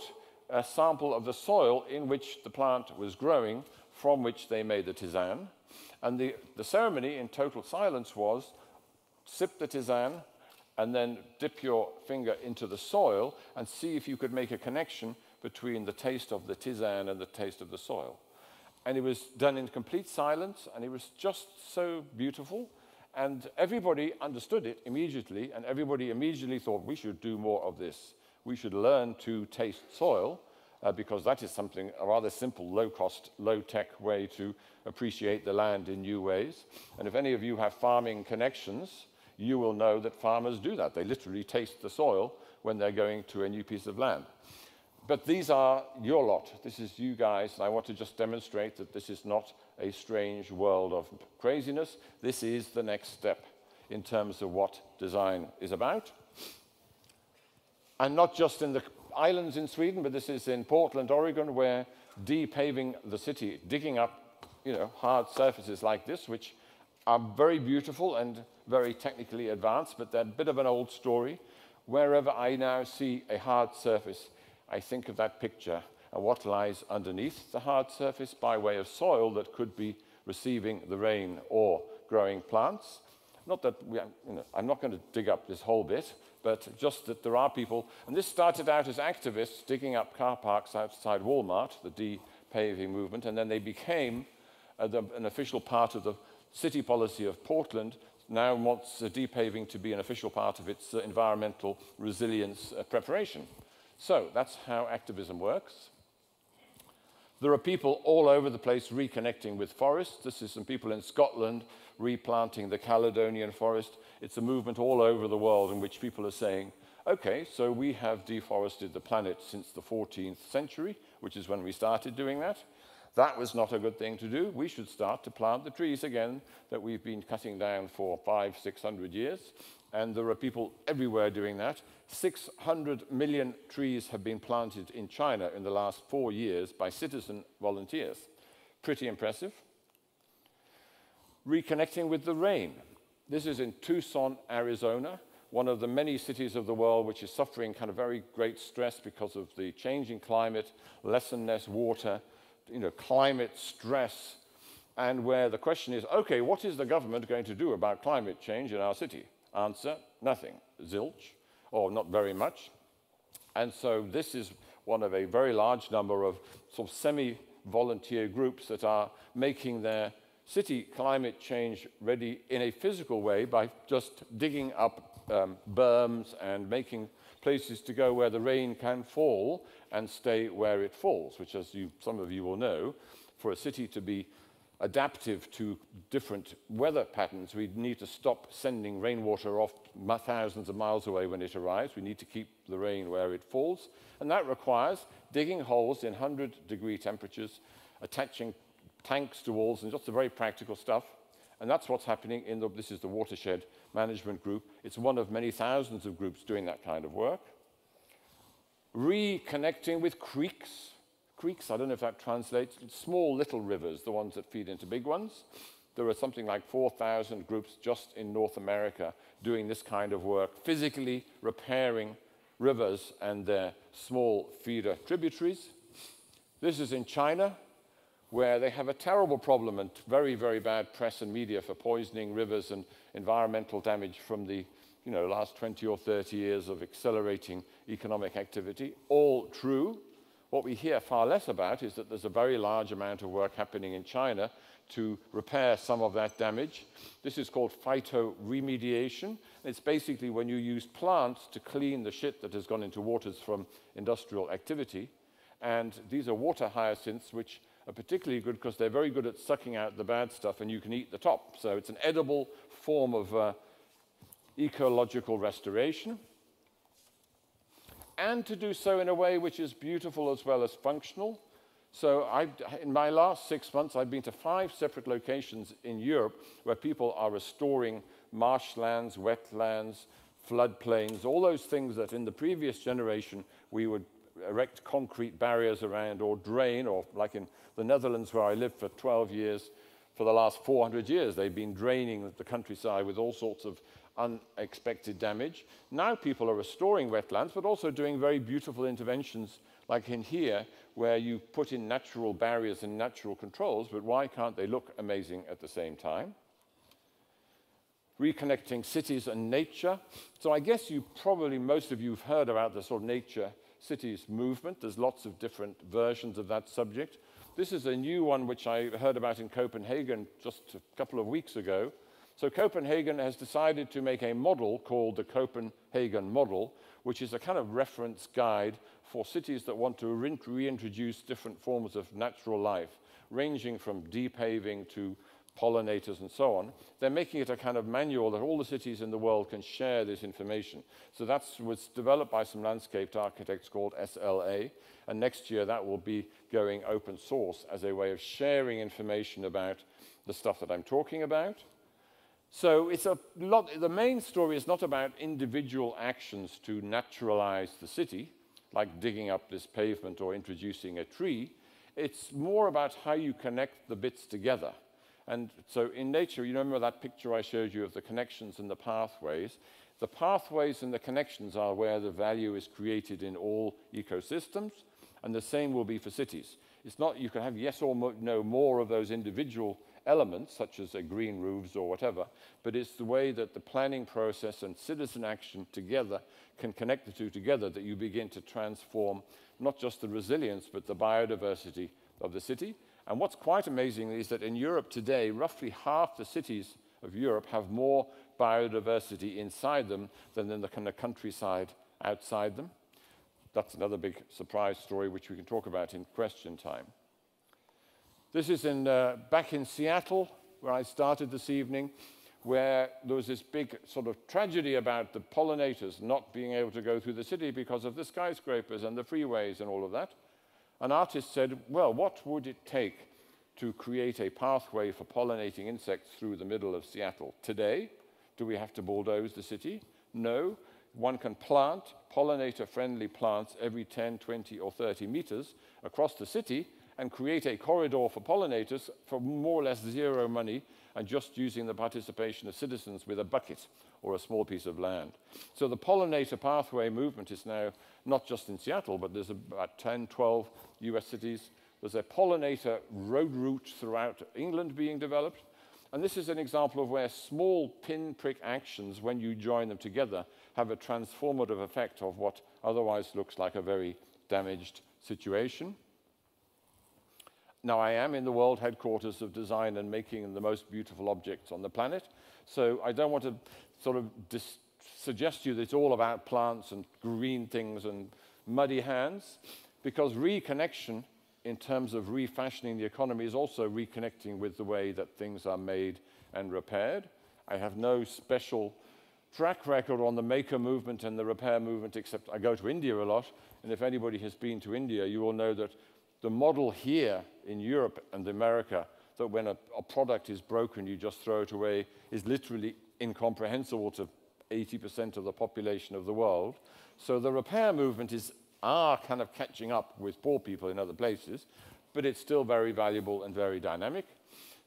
a sample of the soil in which the plant was growing, from which they made the tisane. And the, the ceremony in total silence was sip the tisane, and then dip your finger into the soil and see if you could make a connection between the taste of the tisane and the taste of the soil. And it was done in complete silence, and it was just so beautiful. And everybody understood it immediately, and everybody immediately thought, we should do more of this. We should learn to taste soil, uh, because that is something, a rather simple, low-cost, low-tech way to appreciate the land in new ways. And if any of you have farming connections, you will know that farmers do that. They literally taste the soil when they're going to a new piece of land. But these are your lot. This is you guys, and I want to just demonstrate that this is not a strange world of craziness. This is the next step in terms of what design is about. And not just in the islands in Sweden, but this is in Portland, Oregon, where depaving the city, digging up you know, hard surfaces like this, which are very beautiful and very technically advanced, but they're a bit of an old story. Wherever I now see a hard surface, I think of that picture and what lies underneath the hard surface by way of soil that could be receiving the rain or growing plants. Not that we, you know, I'm not going to dig up this whole bit, but just that there are people, and this started out as activists digging up car parks outside Walmart, the de-paving movement, and then they became uh, the, an official part of the city policy of Portland now wants uh, paving to be an official part of its uh, environmental resilience uh, preparation. So that's how activism works. There are people all over the place reconnecting with forests. This is some people in Scotland replanting the Caledonian forest. It's a movement all over the world in which people are saying, okay, so we have deforested the planet since the 14th century, which is when we started doing that. That was not a good thing to do. We should start to plant the trees again that we've been cutting down for five, six hundred years. And there are people everywhere doing that. 600 million trees have been planted in China in the last four years by citizen volunteers. Pretty impressive. Reconnecting with the rain. This is in Tucson, Arizona one of the many cities of the world which is suffering kind of very great stress because of the changing climate, less and less water, you know, climate stress and where the question is, okay, what is the government going to do about climate change in our city? Answer, nothing, zilch, or not very much. And so this is one of a very large number of sort of semi-volunteer groups that are making their city climate change ready in a physical way by just digging up um, berms and making places to go where the rain can fall and stay where it falls, which, as you, some of you will know, for a city to be adaptive to different weather patterns, we need to stop sending rainwater off thousands of miles away when it arrives. We need to keep the rain where it falls. And that requires digging holes in 100 degree temperatures, attaching tanks to walls, and just the very practical stuff and that's what's happening in the, this is the watershed management group. It's one of many thousands of groups doing that kind of work. Reconnecting with creeks. Creeks, I don't know if that translates, small little rivers, the ones that feed into big ones. There are something like 4,000 groups just in North America doing this kind of work, physically repairing rivers and their small feeder tributaries. This is in China where they have a terrible problem and very, very bad press and media for poisoning rivers and environmental damage from the you know, last 20 or 30 years of accelerating economic activity. All true. What we hear far less about is that there's a very large amount of work happening in China to repair some of that damage. This is called phytoremediation. It's basically when you use plants to clean the shit that has gone into waters from industrial activity. And these are water hyacinths, which are particularly good because they're very good at sucking out the bad stuff and you can eat the top. So it's an edible form of uh, ecological restoration. And to do so in a way which is beautiful as well as functional. So I've, in my last six months, I've been to five separate locations in Europe where people are restoring marshlands, wetlands, floodplains, all those things that in the previous generation we would erect concrete barriers around or drain, or like in the Netherlands where I lived for 12 years, for the last 400 years, they've been draining the countryside with all sorts of unexpected damage. Now people are restoring wetlands, but also doing very beautiful interventions like in here, where you put in natural barriers and natural controls, but why can't they look amazing at the same time? Reconnecting cities and nature. So I guess you probably, most of you have heard about the sort of nature cities movement. There's lots of different versions of that subject. This is a new one which I heard about in Copenhagen just a couple of weeks ago. So Copenhagen has decided to make a model called the Copenhagen Model, which is a kind of reference guide for cities that want to re reintroduce different forms of natural life, ranging from paving to pollinators and so on, they're making it a kind of manual that all the cities in the world can share this information. So that was developed by some landscape architects called SLA, and next year that will be going open source as a way of sharing information about the stuff that I'm talking about. So it's a lot, the main story is not about individual actions to naturalize the city, like digging up this pavement or introducing a tree. It's more about how you connect the bits together. And so in nature, you remember that picture I showed you of the connections and the pathways? The pathways and the connections are where the value is created in all ecosystems, and the same will be for cities. It's not you can have yes or no more of those individual elements, such as green roofs or whatever, but it's the way that the planning process and citizen action together can connect the two together that you begin to transform not just the resilience, but the biodiversity of the city, and what's quite amazing is that in Europe today, roughly half the cities of Europe have more biodiversity inside them than in the kind of countryside outside them. That's another big surprise story which we can talk about in question time. This is in, uh, back in Seattle, where I started this evening, where there was this big sort of tragedy about the pollinators not being able to go through the city because of the skyscrapers and the freeways and all of that an artist said, well, what would it take to create a pathway for pollinating insects through the middle of Seattle today? Do we have to bulldoze the city? No. One can plant pollinator-friendly plants every 10, 20, or 30 meters across the city, and create a corridor for pollinators for more or less zero money and just using the participation of citizens with a bucket or a small piece of land. So the pollinator pathway movement is now not just in Seattle, but there's about 10, 12 US cities. There's a pollinator road route throughout England being developed. And this is an example of where small pinprick actions, when you join them together, have a transformative effect of what otherwise looks like a very damaged situation. Now, I am in the world headquarters of design and making the most beautiful objects on the planet, so I don't want to sort of suggest to you that it's all about plants and green things and muddy hands, because reconnection in terms of refashioning the economy is also reconnecting with the way that things are made and repaired. I have no special track record on the maker movement and the repair movement, except I go to India a lot, and if anybody has been to India, you will know that the model here in Europe and America that when a, a product is broken, you just throw it away is literally incomprehensible to 80% of the population of the world. So the repair movement is our kind of catching up with poor people in other places, but it's still very valuable and very dynamic.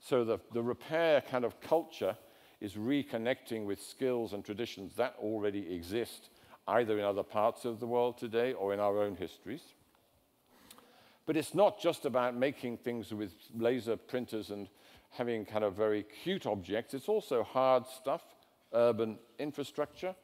So the, the repair kind of culture is reconnecting with skills and traditions that already exist either in other parts of the world today or in our own histories. But it's not just about making things with laser printers and having kind of very cute objects. It's also hard stuff, urban infrastructure.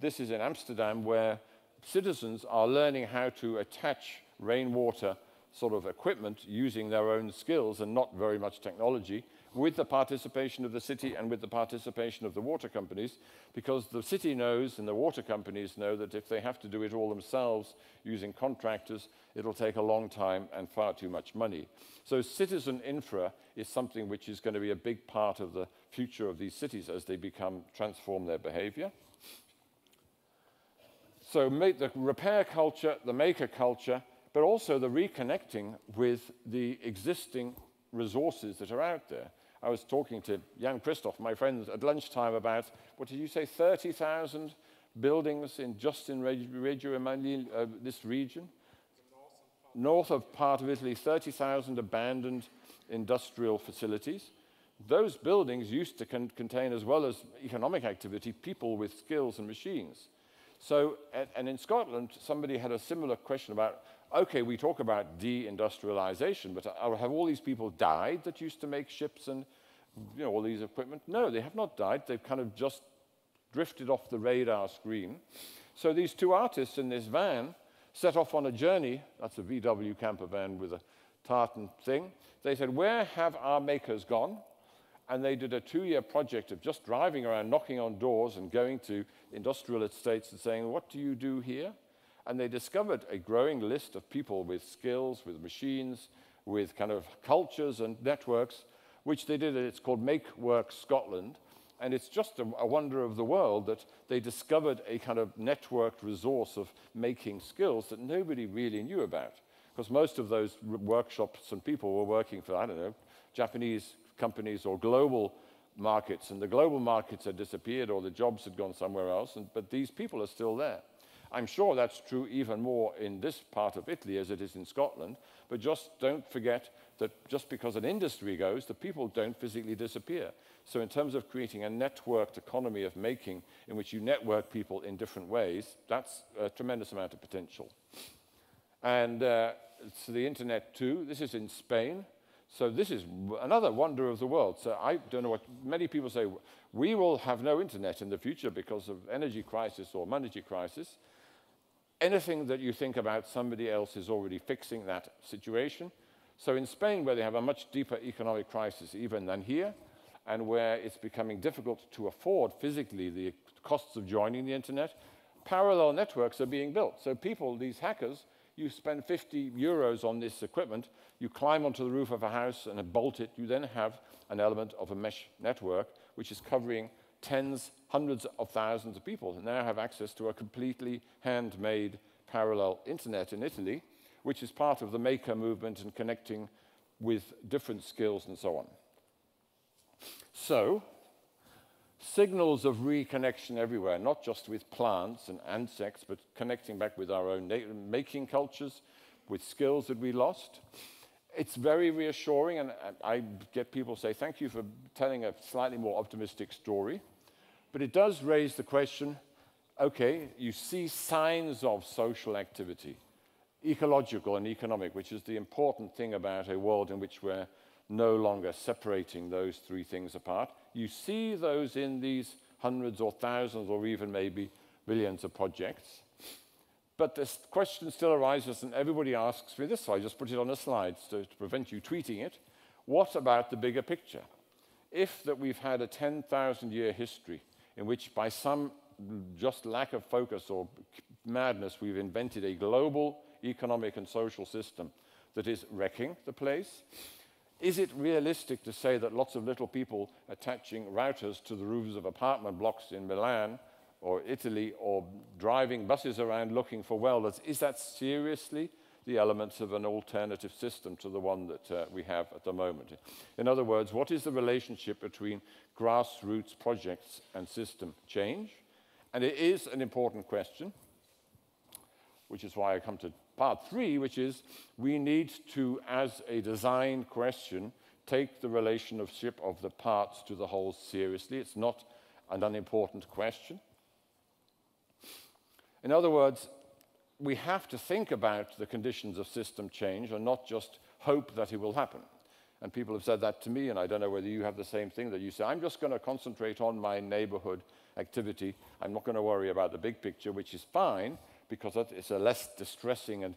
This is in Amsterdam where citizens are learning how to attach rainwater sort of equipment using their own skills and not very much technology with the participation of the city and with the participation of the water companies, because the city knows and the water companies know that if they have to do it all themselves using contractors, it'll take a long time and far too much money. So citizen infra is something which is going to be a big part of the future of these cities as they become, transform their behavior. So make the repair culture, the maker culture, but also the reconnecting with the existing resources that are out there. I was talking to young Christoph, my friend, at lunchtime about, what did you say, 30,000 buildings in just in Reggio Emilia, uh, this region? North of part of Italy, 30,000 abandoned industrial facilities. Those buildings used to con contain, as well as economic activity, people with skills and machines. So, and in Scotland, somebody had a similar question about okay, we talk about deindustrialization, but have all these people died that used to make ships and you know, all these equipment? No, they have not died. They've kind of just drifted off the radar screen. So these two artists in this van set off on a journey. That's a VW camper van with a tartan thing. They said, where have our makers gone? And they did a two-year project of just driving around, knocking on doors and going to industrial estates and saying, what do you do here? And they discovered a growing list of people with skills, with machines, with kind of cultures and networks, which they did. It's called Make Work Scotland. And it's just a, a wonder of the world that they discovered a kind of networked resource of making skills that nobody really knew about. Because most of those workshops and people were working for, I don't know, Japanese companies or global markets. And the global markets had disappeared or the jobs had gone somewhere else. And, but these people are still there. I'm sure that's true even more in this part of Italy as it is in Scotland, but just don't forget that just because an industry goes, the people don't physically disappear. So in terms of creating a networked economy of making in which you network people in different ways, that's a tremendous amount of potential. And uh, so the internet too, this is in Spain. So this is another wonder of the world. So I don't know what many people say, we will have no internet in the future because of energy crisis or monetary crisis anything that you think about, somebody else is already fixing that situation. So in Spain, where they have a much deeper economic crisis even than here, and where it's becoming difficult to afford physically the costs of joining the internet, parallel networks are being built. So people, these hackers, you spend 50 euros on this equipment, you climb onto the roof of a house and bolt it, you then have an element of a mesh network which is covering tens, hundreds of thousands of people now have access to a completely handmade parallel internet in Italy, which is part of the maker movement and connecting with different skills and so on. So, signals of reconnection everywhere, not just with plants and insects, but connecting back with our own making cultures, with skills that we lost it's very reassuring, and I get people say, thank you for telling a slightly more optimistic story. But it does raise the question, okay, you see signs of social activity, ecological and economic, which is the important thing about a world in which we're no longer separating those three things apart. You see those in these hundreds or thousands or even maybe millions of projects. But this question still arises, and everybody asks me this, so I just put it on a slide to prevent you tweeting it. What about the bigger picture? If that we've had a 10,000 year history in which, by some just lack of focus or madness, we've invented a global economic and social system that is wrecking the place, is it realistic to say that lots of little people attaching routers to the roofs of apartment blocks in Milan or Italy or driving buses around looking for welders. Is that seriously the elements of an alternative system to the one that uh, we have at the moment? In other words, what is the relationship between grassroots projects and system change? And it is an important question, which is why I come to part three, which is we need to, as a design question, take the relationship of the parts to the whole seriously. It's not an unimportant question. In other words, we have to think about the conditions of system change and not just hope that it will happen. And people have said that to me, and I don't know whether you have the same thing that you say, I'm just going to concentrate on my neighborhood activity. I'm not going to worry about the big picture, which is fine because it's a less distressing and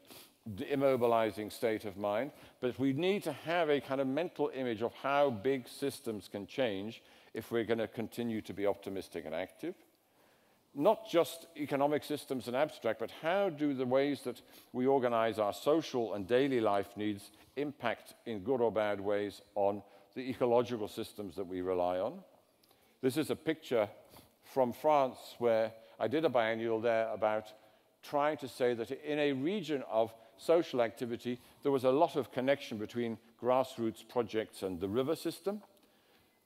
immobilizing state of mind. But we need to have a kind of mental image of how big systems can change if we're going to continue to be optimistic and active not just economic systems in abstract, but how do the ways that we organize our social and daily life needs impact in good or bad ways on the ecological systems that we rely on? This is a picture from France where I did a biennial there about trying to say that in a region of social activity, there was a lot of connection between grassroots projects and the river system.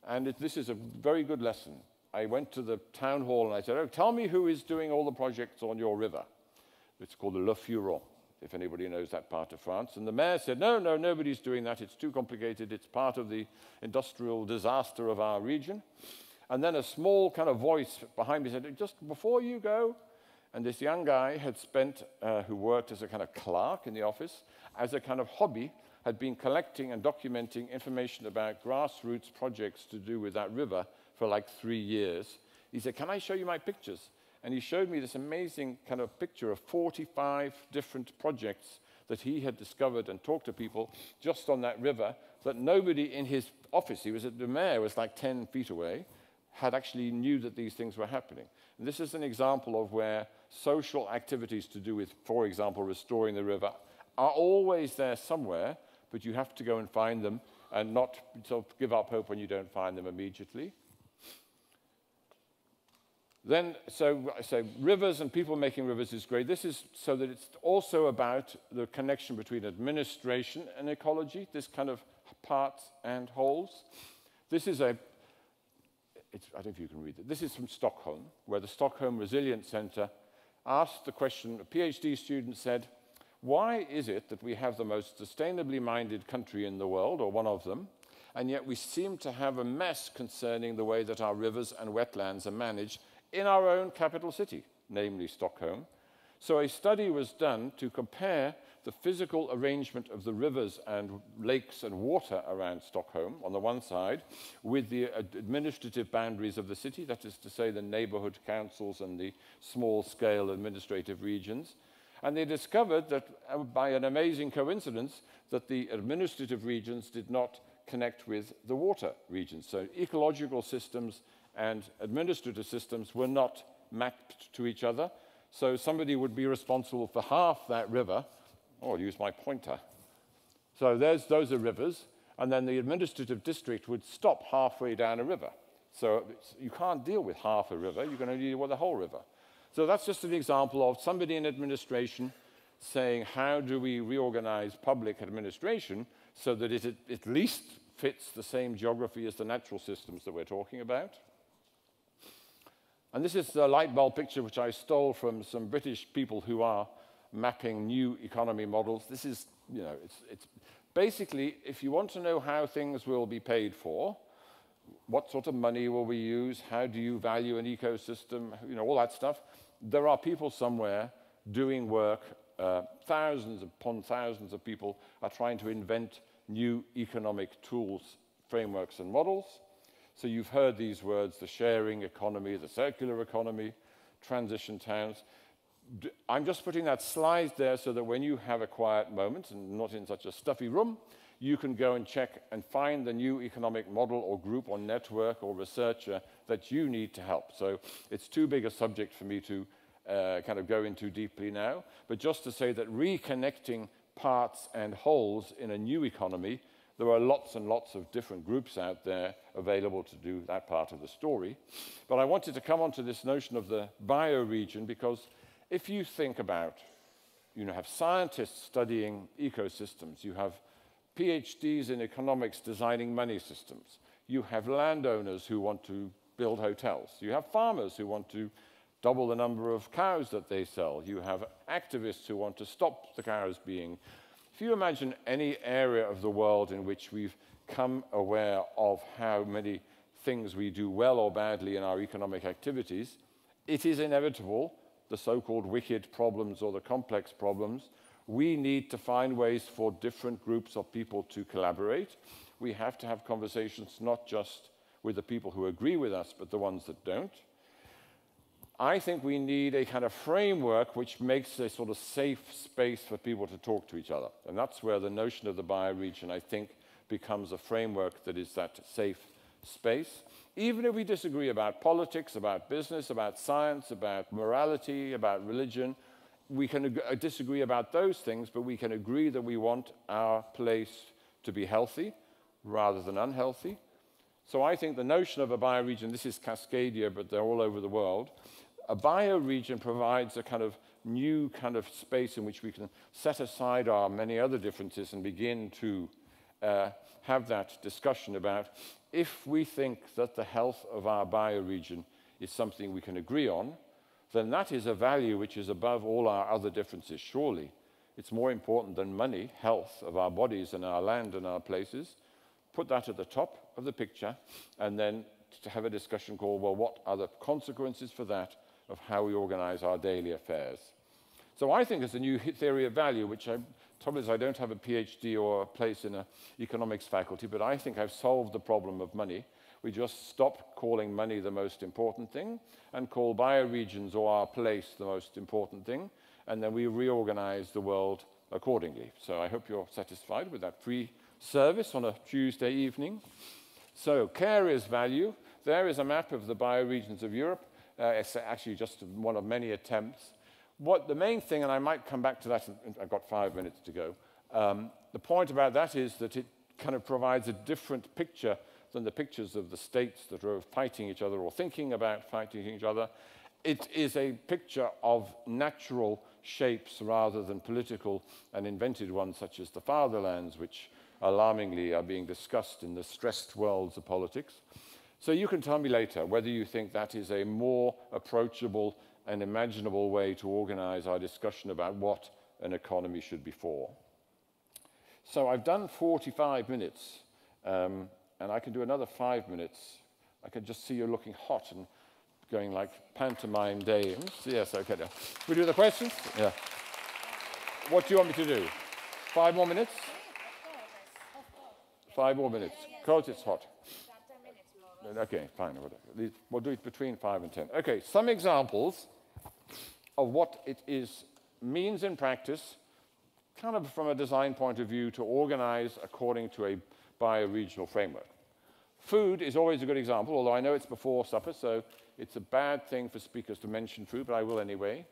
And it, this is a very good lesson I went to the town hall and I said, oh, tell me who is doing all the projects on your river. It's called the Le Furon, if anybody knows that part of France. And the mayor said, no, no, nobody's doing that. It's too complicated. It's part of the industrial disaster of our region. And then a small kind of voice behind me said, just before you go, and this young guy had spent, uh, who worked as a kind of clerk in the office, as a kind of hobby, had been collecting and documenting information about grassroots projects to do with that river for like three years. He said, Can I show you my pictures? And he showed me this amazing kind of picture of 45 different projects that he had discovered and talked to people just on that river that nobody in his office, he was at the mayor, was like 10 feet away, had actually knew that these things were happening. And this is an example of where social activities to do with, for example, restoring the river are always there somewhere, but you have to go and find them and not sort of give up hope when you don't find them immediately. Then, so, so rivers and people making rivers is great. This is so that it's also about the connection between administration and ecology, this kind of parts and wholes. This is a, I don't know if you can read it. This is from Stockholm, where the Stockholm Resilience Center asked the question, a PhD student said, why is it that we have the most sustainably minded country in the world, or one of them, and yet we seem to have a mess concerning the way that our rivers and wetlands are managed in our own capital city, namely Stockholm. So a study was done to compare the physical arrangement of the rivers and lakes and water around Stockholm on the one side with the administrative boundaries of the city, that is to say, the neighborhood councils and the small scale administrative regions. And they discovered that uh, by an amazing coincidence that the administrative regions did not connect with the water regions. So ecological systems and administrative systems were not mapped to each other. So somebody would be responsible for half that river. Oh, I'll use my pointer. So those are rivers. And then the administrative district would stop halfway down a river. So you can't deal with half a river. You can only deal with the whole river. So that's just an example of somebody in administration saying, how do we reorganize public administration so that it at least fits the same geography as the natural systems that we're talking about? And this is a light bulb picture which I stole from some British people who are mapping new economy models. This is, you know, it's, it's basically, if you want to know how things will be paid for, what sort of money will we use? How do you value an ecosystem? You know, all that stuff. There are people somewhere doing work. Uh, thousands upon thousands of people are trying to invent new economic tools, frameworks, and models. So you've heard these words, the sharing economy, the circular economy, transition towns. I'm just putting that slide there so that when you have a quiet moment and not in such a stuffy room, you can go and check and find the new economic model or group or network or researcher that you need to help. So it's too big a subject for me to uh, kind of go into deeply now, but just to say that reconnecting parts and wholes in a new economy there are lots and lots of different groups out there available to do that part of the story. But I wanted to come on to this notion of the bioregion because if you think about, you know, have scientists studying ecosystems, you have PhDs in economics designing money systems, you have landowners who want to build hotels, you have farmers who want to double the number of cows that they sell, you have activists who want to stop the cows being if you imagine any area of the world in which we've come aware of how many things we do well or badly in our economic activities, it is inevitable, the so-called wicked problems or the complex problems, we need to find ways for different groups of people to collaborate. We have to have conversations not just with the people who agree with us, but the ones that don't. I think we need a kind of framework which makes a sort of safe space for people to talk to each other. And that's where the notion of the bioregion, I think, becomes a framework that is that safe space. Even if we disagree about politics, about business, about science, about morality, about religion, we can uh, disagree about those things, but we can agree that we want our place to be healthy rather than unhealthy. So I think the notion of a bioregion, this is Cascadia, but they're all over the world, a bioregion provides a kind of new kind of space in which we can set aside our many other differences and begin to uh, have that discussion about if we think that the health of our bioregion is something we can agree on, then that is a value which is above all our other differences, surely. It's more important than money, health of our bodies and our land and our places. Put that at the top of the picture and then to have a discussion called, well, what are the consequences for that of how we organize our daily affairs. So I think it's a new theory of value, which I, problem is I don't have a PhD or a place in an economics faculty, but I think I've solved the problem of money. We just stop calling money the most important thing and call bioregions or our place the most important thing, and then we reorganize the world accordingly. So I hope you're satisfied with that free service on a Tuesday evening. So care is value. There is a map of the bioregions of Europe. Uh, it's actually just one of many attempts. What the main thing, and I might come back to that, I've got five minutes to go. Um, the point about that is that it kind of provides a different picture than the pictures of the states that are fighting each other or thinking about fighting each other. It is a picture of natural shapes rather than political and invented ones, such as the fatherlands, which alarmingly are being discussed in the stressed worlds of politics. So you can tell me later whether you think that is a more approachable and imaginable way to organize our discussion about what an economy should be for. So I've done 45 minutes, um, and I can do another five minutes. I can just see you looking hot and going like pantomime dames. Yes, okay. Now. We do the questions? Yeah. What do you want me to do? Five more minutes? Five more minutes. Because it's hot. Okay, fine. We'll do it between 5 and 10. Okay, some examples of what it is means in practice, kind of from a design point of view, to organize according to a bioregional framework. Food is always a good example, although I know it's before supper, so it's a bad thing for speakers to mention food, but I will anyway.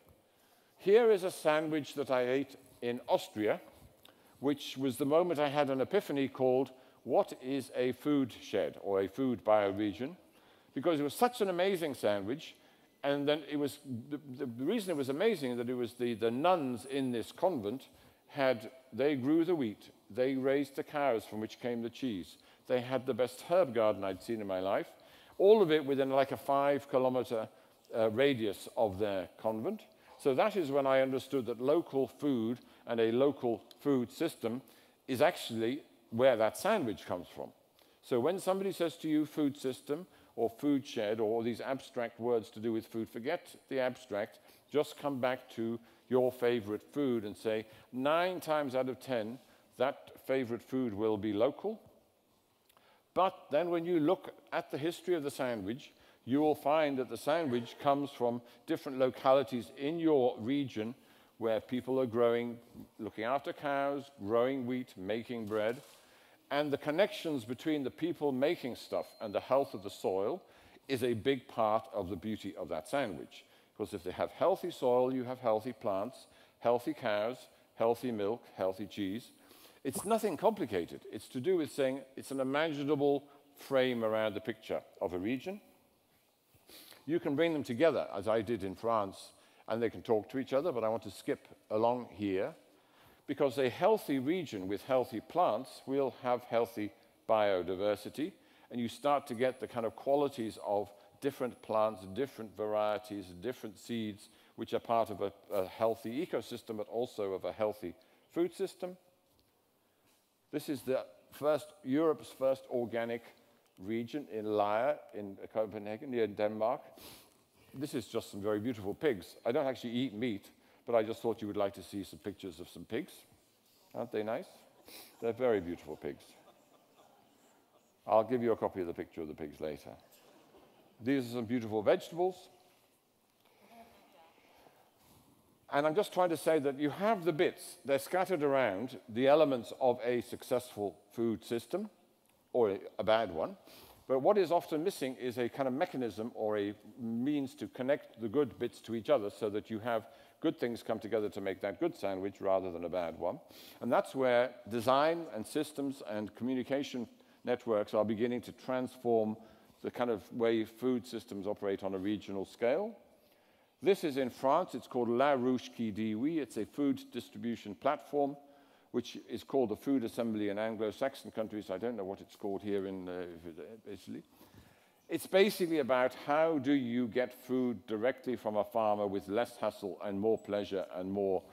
Here is a sandwich that I ate in Austria, which was the moment I had an epiphany called what is a food shed or a food bioregion because it was such an amazing sandwich. And then it was the, the reason it was amazing that it was the, the nuns in this convent had they grew the wheat, they raised the cows from which came the cheese. They had the best herb garden I'd seen in my life, all of it within like a five kilometer uh, radius of their convent. So that is when I understood that local food and a local food system is actually where that sandwich comes from. So when somebody says to you food system or food shed or these abstract words to do with food, forget the abstract, just come back to your favorite food and say nine times out of 10, that favorite food will be local. But then when you look at the history of the sandwich, you will find that the sandwich comes from different localities in your region where people are growing, looking after cows, growing wheat, making bread. And the connections between the people making stuff and the health of the soil is a big part of the beauty of that sandwich. Because if they have healthy soil, you have healthy plants, healthy cows, healthy milk, healthy cheese. It's nothing complicated. It's to do with saying it's an imaginable frame around the picture of a region. You can bring them together, as I did in France, and they can talk to each other, but I want to skip along here because a healthy region with healthy plants will have healthy biodiversity, and you start to get the kind of qualities of different plants, different varieties, different seeds, which are part of a, a healthy ecosystem, but also of a healthy food system. This is the first, Europe's first organic region in Lier in Copenhagen, near Denmark. This is just some very beautiful pigs. I don't actually eat meat, but I just thought you would like to see some pictures of some pigs. Aren't they nice? They're very beautiful pigs. I'll give you a copy of the picture of the pigs later. These are some beautiful vegetables. And I'm just trying to say that you have the bits, they're scattered around, the elements of a successful food system, or a bad one. But what is often missing is a kind of mechanism or a means to connect the good bits to each other so that you have good things come together to make that good sandwich rather than a bad one. And that's where design and systems and communication networks are beginning to transform the kind of way food systems operate on a regional scale. This is in France. It's called La Ruche qui dit oui. It's a food distribution platform, which is called the Food Assembly in Anglo-Saxon countries. I don't know what it's called here in uh, Italy. It's basically about how do you get food directly from a farmer with less hassle and more pleasure and more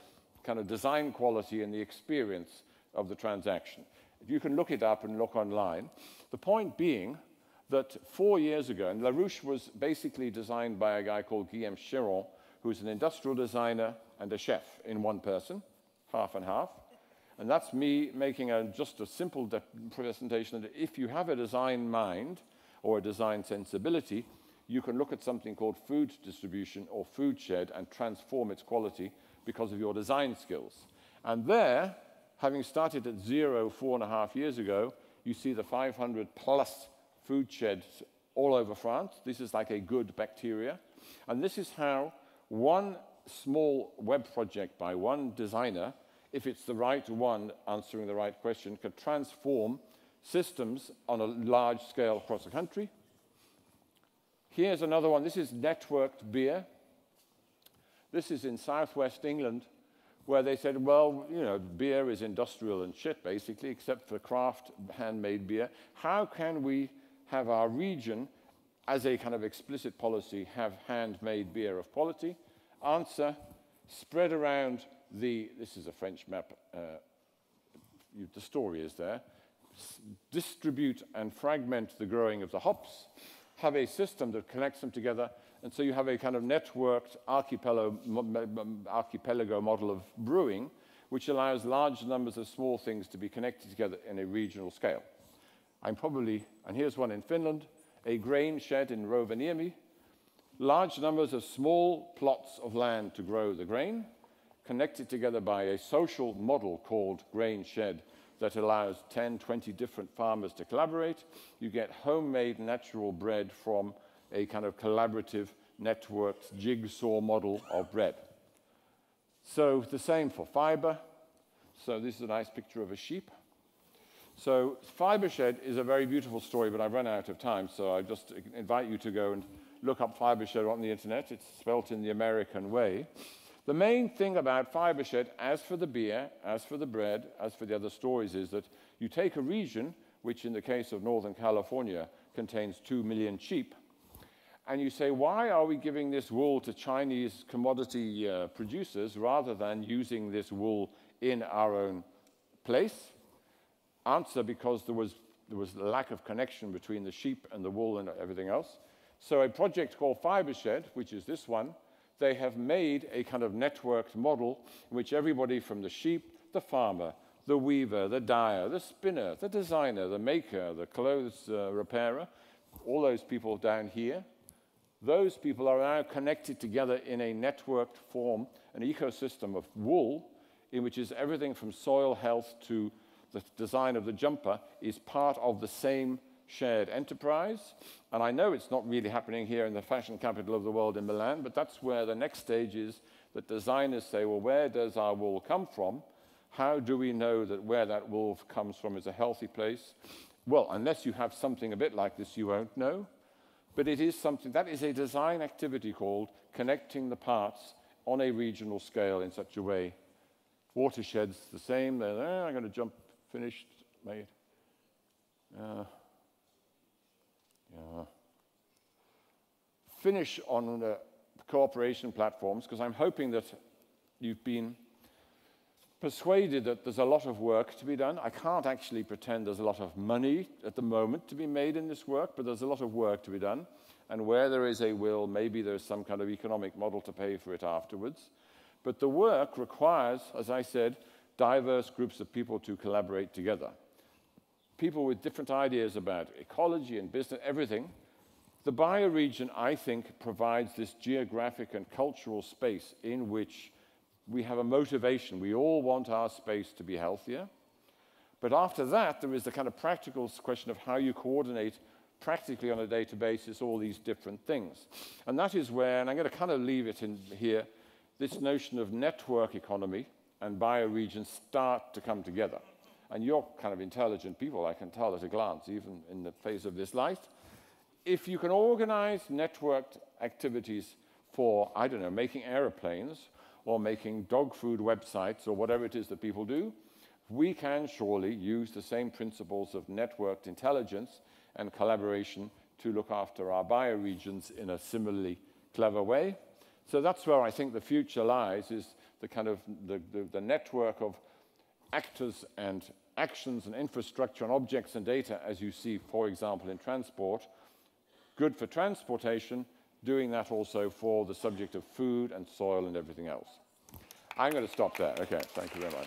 kind of design quality in the experience of the transaction. You can look it up and look online. The point being that four years ago, and LaRouche was basically designed by a guy called Guillaume Chiron, who's an industrial designer and a chef in one person, half and half. And that's me making a, just a simple presentation that if you have a design mind, or a design sensibility, you can look at something called food distribution or food shed and transform its quality because of your design skills. And there, having started at zero four and a half years ago, you see the 500 plus food sheds all over France. This is like a good bacteria. And this is how one small web project by one designer, if it's the right one answering the right question, can transform systems on a large scale across the country. Here's another one. This is networked beer. This is in southwest England, where they said, well, you know, beer is industrial and shit, basically, except for craft handmade beer. How can we have our region, as a kind of explicit policy, have handmade beer of quality? Answer, spread around the, this is a French map, uh, the story is there, distribute and fragment the growing of the hops, have a system that connects them together, and so you have a kind of networked archipelago, archipelago model of brewing, which allows large numbers of small things to be connected together in a regional scale. I'm probably, and here's one in Finland, a grain shed in Rovaniemi, large numbers of small plots of land to grow the grain, connected together by a social model called grain shed that allows 10, 20 different farmers to collaborate. You get homemade natural bread from a kind of collaborative networked jigsaw model of bread. So the same for fiber. So this is a nice picture of a sheep. So Fiber Shed is a very beautiful story, but I've run out of time, so I just invite you to go and look up Fiber Shed on the internet. It's spelt in the American way. The main thing about Fibershed, as for the beer, as for the bread, as for the other stories, is that you take a region, which in the case of Northern California contains 2 million sheep, and you say, why are we giving this wool to Chinese commodity uh, producers rather than using this wool in our own place? Answer, because there was, there was lack of connection between the sheep and the wool and everything else. So a project called Fibershed, which is this one, they have made a kind of networked model in which everybody from the sheep, the farmer, the weaver, the dyer, the spinner, the designer, the maker, the clothes uh, repairer, all those people down here, those people are now connected together in a networked form, an ecosystem of wool, in which is everything from soil health to the design of the jumper is part of the same shared enterprise. And I know it's not really happening here in the fashion capital of the world in Milan, but that's where the next stage is that designers say, well, where does our wool come from? How do we know that where that wool comes from is a healthy place? Well, unless you have something a bit like this, you won't know. But it is something, that is a design activity called connecting the parts on a regional scale in such a way. Watersheds the same, they're there, eh, I'm going to jump, finished, made. Uh, Finish on uh, the cooperation platforms, because I'm hoping that you've been persuaded that there's a lot of work to be done. I can't actually pretend there's a lot of money at the moment to be made in this work, but there's a lot of work to be done. And where there is a will, maybe there's some kind of economic model to pay for it afterwards. But the work requires, as I said, diverse groups of people to collaborate together people with different ideas about ecology and business, everything. The bioregion, I think, provides this geographic and cultural space in which we have a motivation. We all want our space to be healthier. But after that, there is the kind of practical question of how you coordinate practically on a data basis all these different things. And that is where, and I'm going to kind of leave it in here, this notion of network economy and bioregions start to come together and you're kind of intelligent people, I can tell at a glance, even in the face of this light. If you can organize networked activities for, I don't know, making aeroplanes or making dog food websites or whatever it is that people do, we can surely use the same principles of networked intelligence and collaboration to look after our bioregions in a similarly clever way. So that's where I think the future lies, is the kind of the, the, the network of actors and actions and infrastructure and objects and data, as you see, for example, in transport, good for transportation, doing that also for the subject of food and soil and everything else. I'm going to stop there. Okay, thank you very much.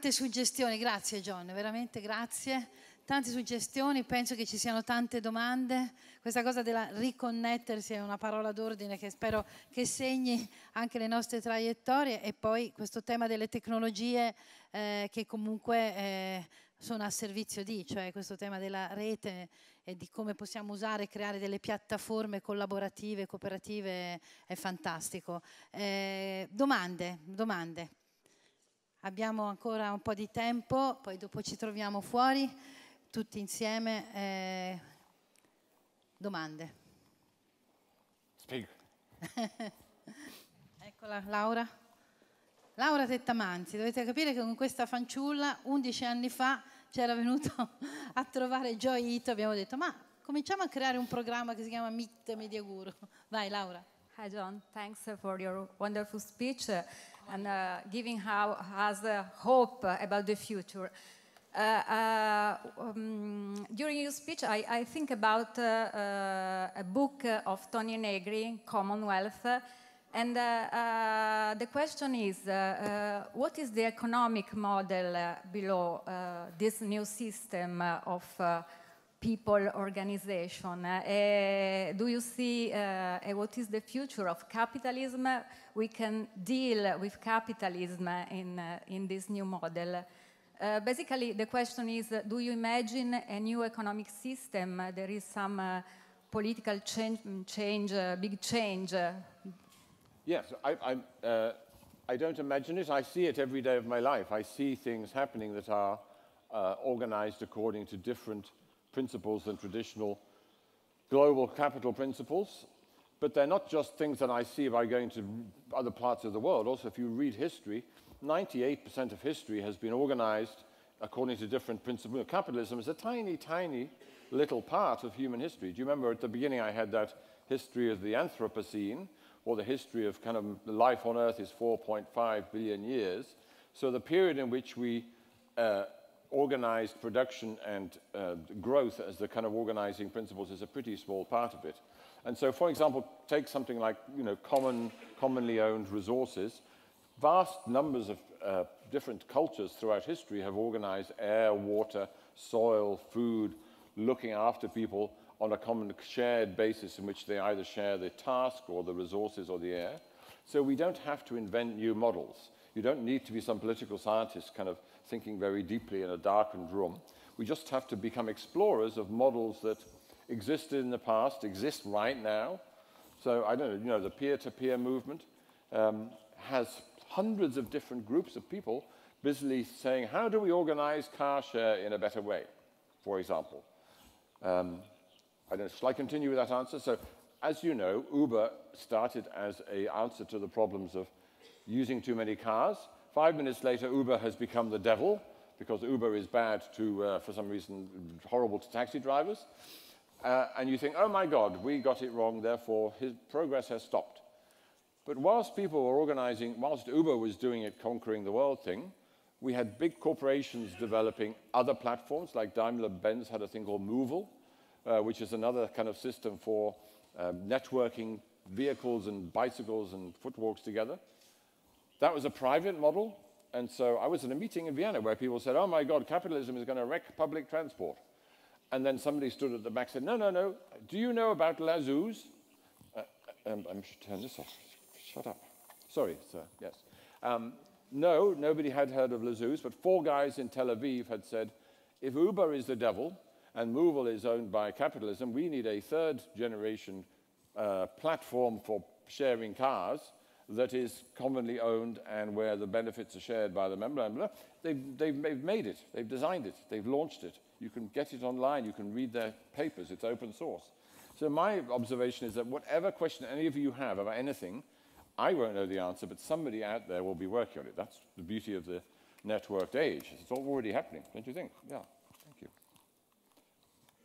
tante suggestioni, grazie John, veramente grazie. Tante suggestioni, penso che ci siano tante domande. Questa cosa della riconnettersi è una parola d'ordine che spero che segni anche le nostre traiettorie e poi questo tema delle tecnologie eh, che comunque eh, sono a servizio di, cioè questo tema della rete e di come possiamo usare e creare delle piattaforme collaborative, cooperative, è fantastico. Eh, domande, domande. Abbiamo ancora un po' di tempo, poi dopo ci troviamo fuori tutti insieme. Eh, domande. Eccola Laura. Laura Tettamanzi, dovete capire che con questa fanciulla 11 anni fa c'era venuto a trovare Gioito, abbiamo detto ma cominciamo a creare un programma che si chiama Meet Mediaguru. Vai Laura. Hi John, thanks for your wonderful speech. and uh, giving how, us uh, hope about the future. Uh, uh, um, during your speech, I, I think about uh, a book of Tony Negri, Commonwealth, and the question is, what is the economic model below this new system of people organization. Uh, do you see uh, what is the future of capitalism? We can deal with capitalism in, uh, in this new model. basically, the question is, do you imagine a new economic system? there is some political change, change big change. Yes, I, I, I don't imagine it. I see it every day of my life. I see things happening that are organized according to different principles than traditional global capital principles. But they're not just things that I see by going to other parts of the world. Also, if you read history, 98% of history has been organized according to different principles. Capitalism is a tiny, tiny little part of human history. Do you remember at the beginning I had that history of the Anthropocene, or the history of kind of life on Earth is 4.5 billion years. So the period in which we uh, organized production and uh, growth as the kind of organizing principles is a pretty small part of it. And so, for example, take something like you know, common, commonly owned resources. Vast numbers of uh, different cultures throughout history have organized air, water, soil, food, looking after people on a common shared basis in which they either share the task or the resources or the air. So we don't have to invent new models. You don't need to be some political scientist kind of thinking very deeply in a darkened room. We just have to become explorers of models that existed in the past, exist right now. So I don't know, you know, the peer-to-peer -peer movement um, has hundreds of different groups of people busily saying, how do we organize car share in a better way, for example? Um, I don't know, shall I continue with that answer? So as you know, Uber started as an answer to the problems of using too many cars, Five minutes later, Uber has become the devil because Uber is bad to, uh, for some reason, horrible to taxi drivers. Uh, and you think, oh my God, we got it wrong, therefore his progress has stopped. But whilst people were organizing, whilst Uber was doing it conquering the world thing, we had big corporations developing other platforms, like Daimler Benz had a thing called Movil, uh, which is another kind of system for um, networking vehicles and bicycles and footwalks together. That was a private model. And so I was in a meeting in Vienna where people said, oh my God, capitalism is going to wreck public transport. And then somebody stood at the back and said, no, no, no. Do you know about Lazuz? Uh, um, I should turn this off. Shut up. Sorry, sir. Yes. Um, no, nobody had heard of Lazuz, but four guys in Tel Aviv had said, if Uber is the devil and Movil is owned by capitalism, we need a third generation uh, platform for sharing cars that is commonly owned and where the benefits are shared by the member. They've, they've made it, they've designed it, they've launched it. You can get it online, you can read their papers, it's open source. So my observation is that whatever question any of you have about anything, I won't know the answer, but somebody out there will be working on it. That's the beauty of the networked age. It's already happening, don't you think? Yeah, thank you.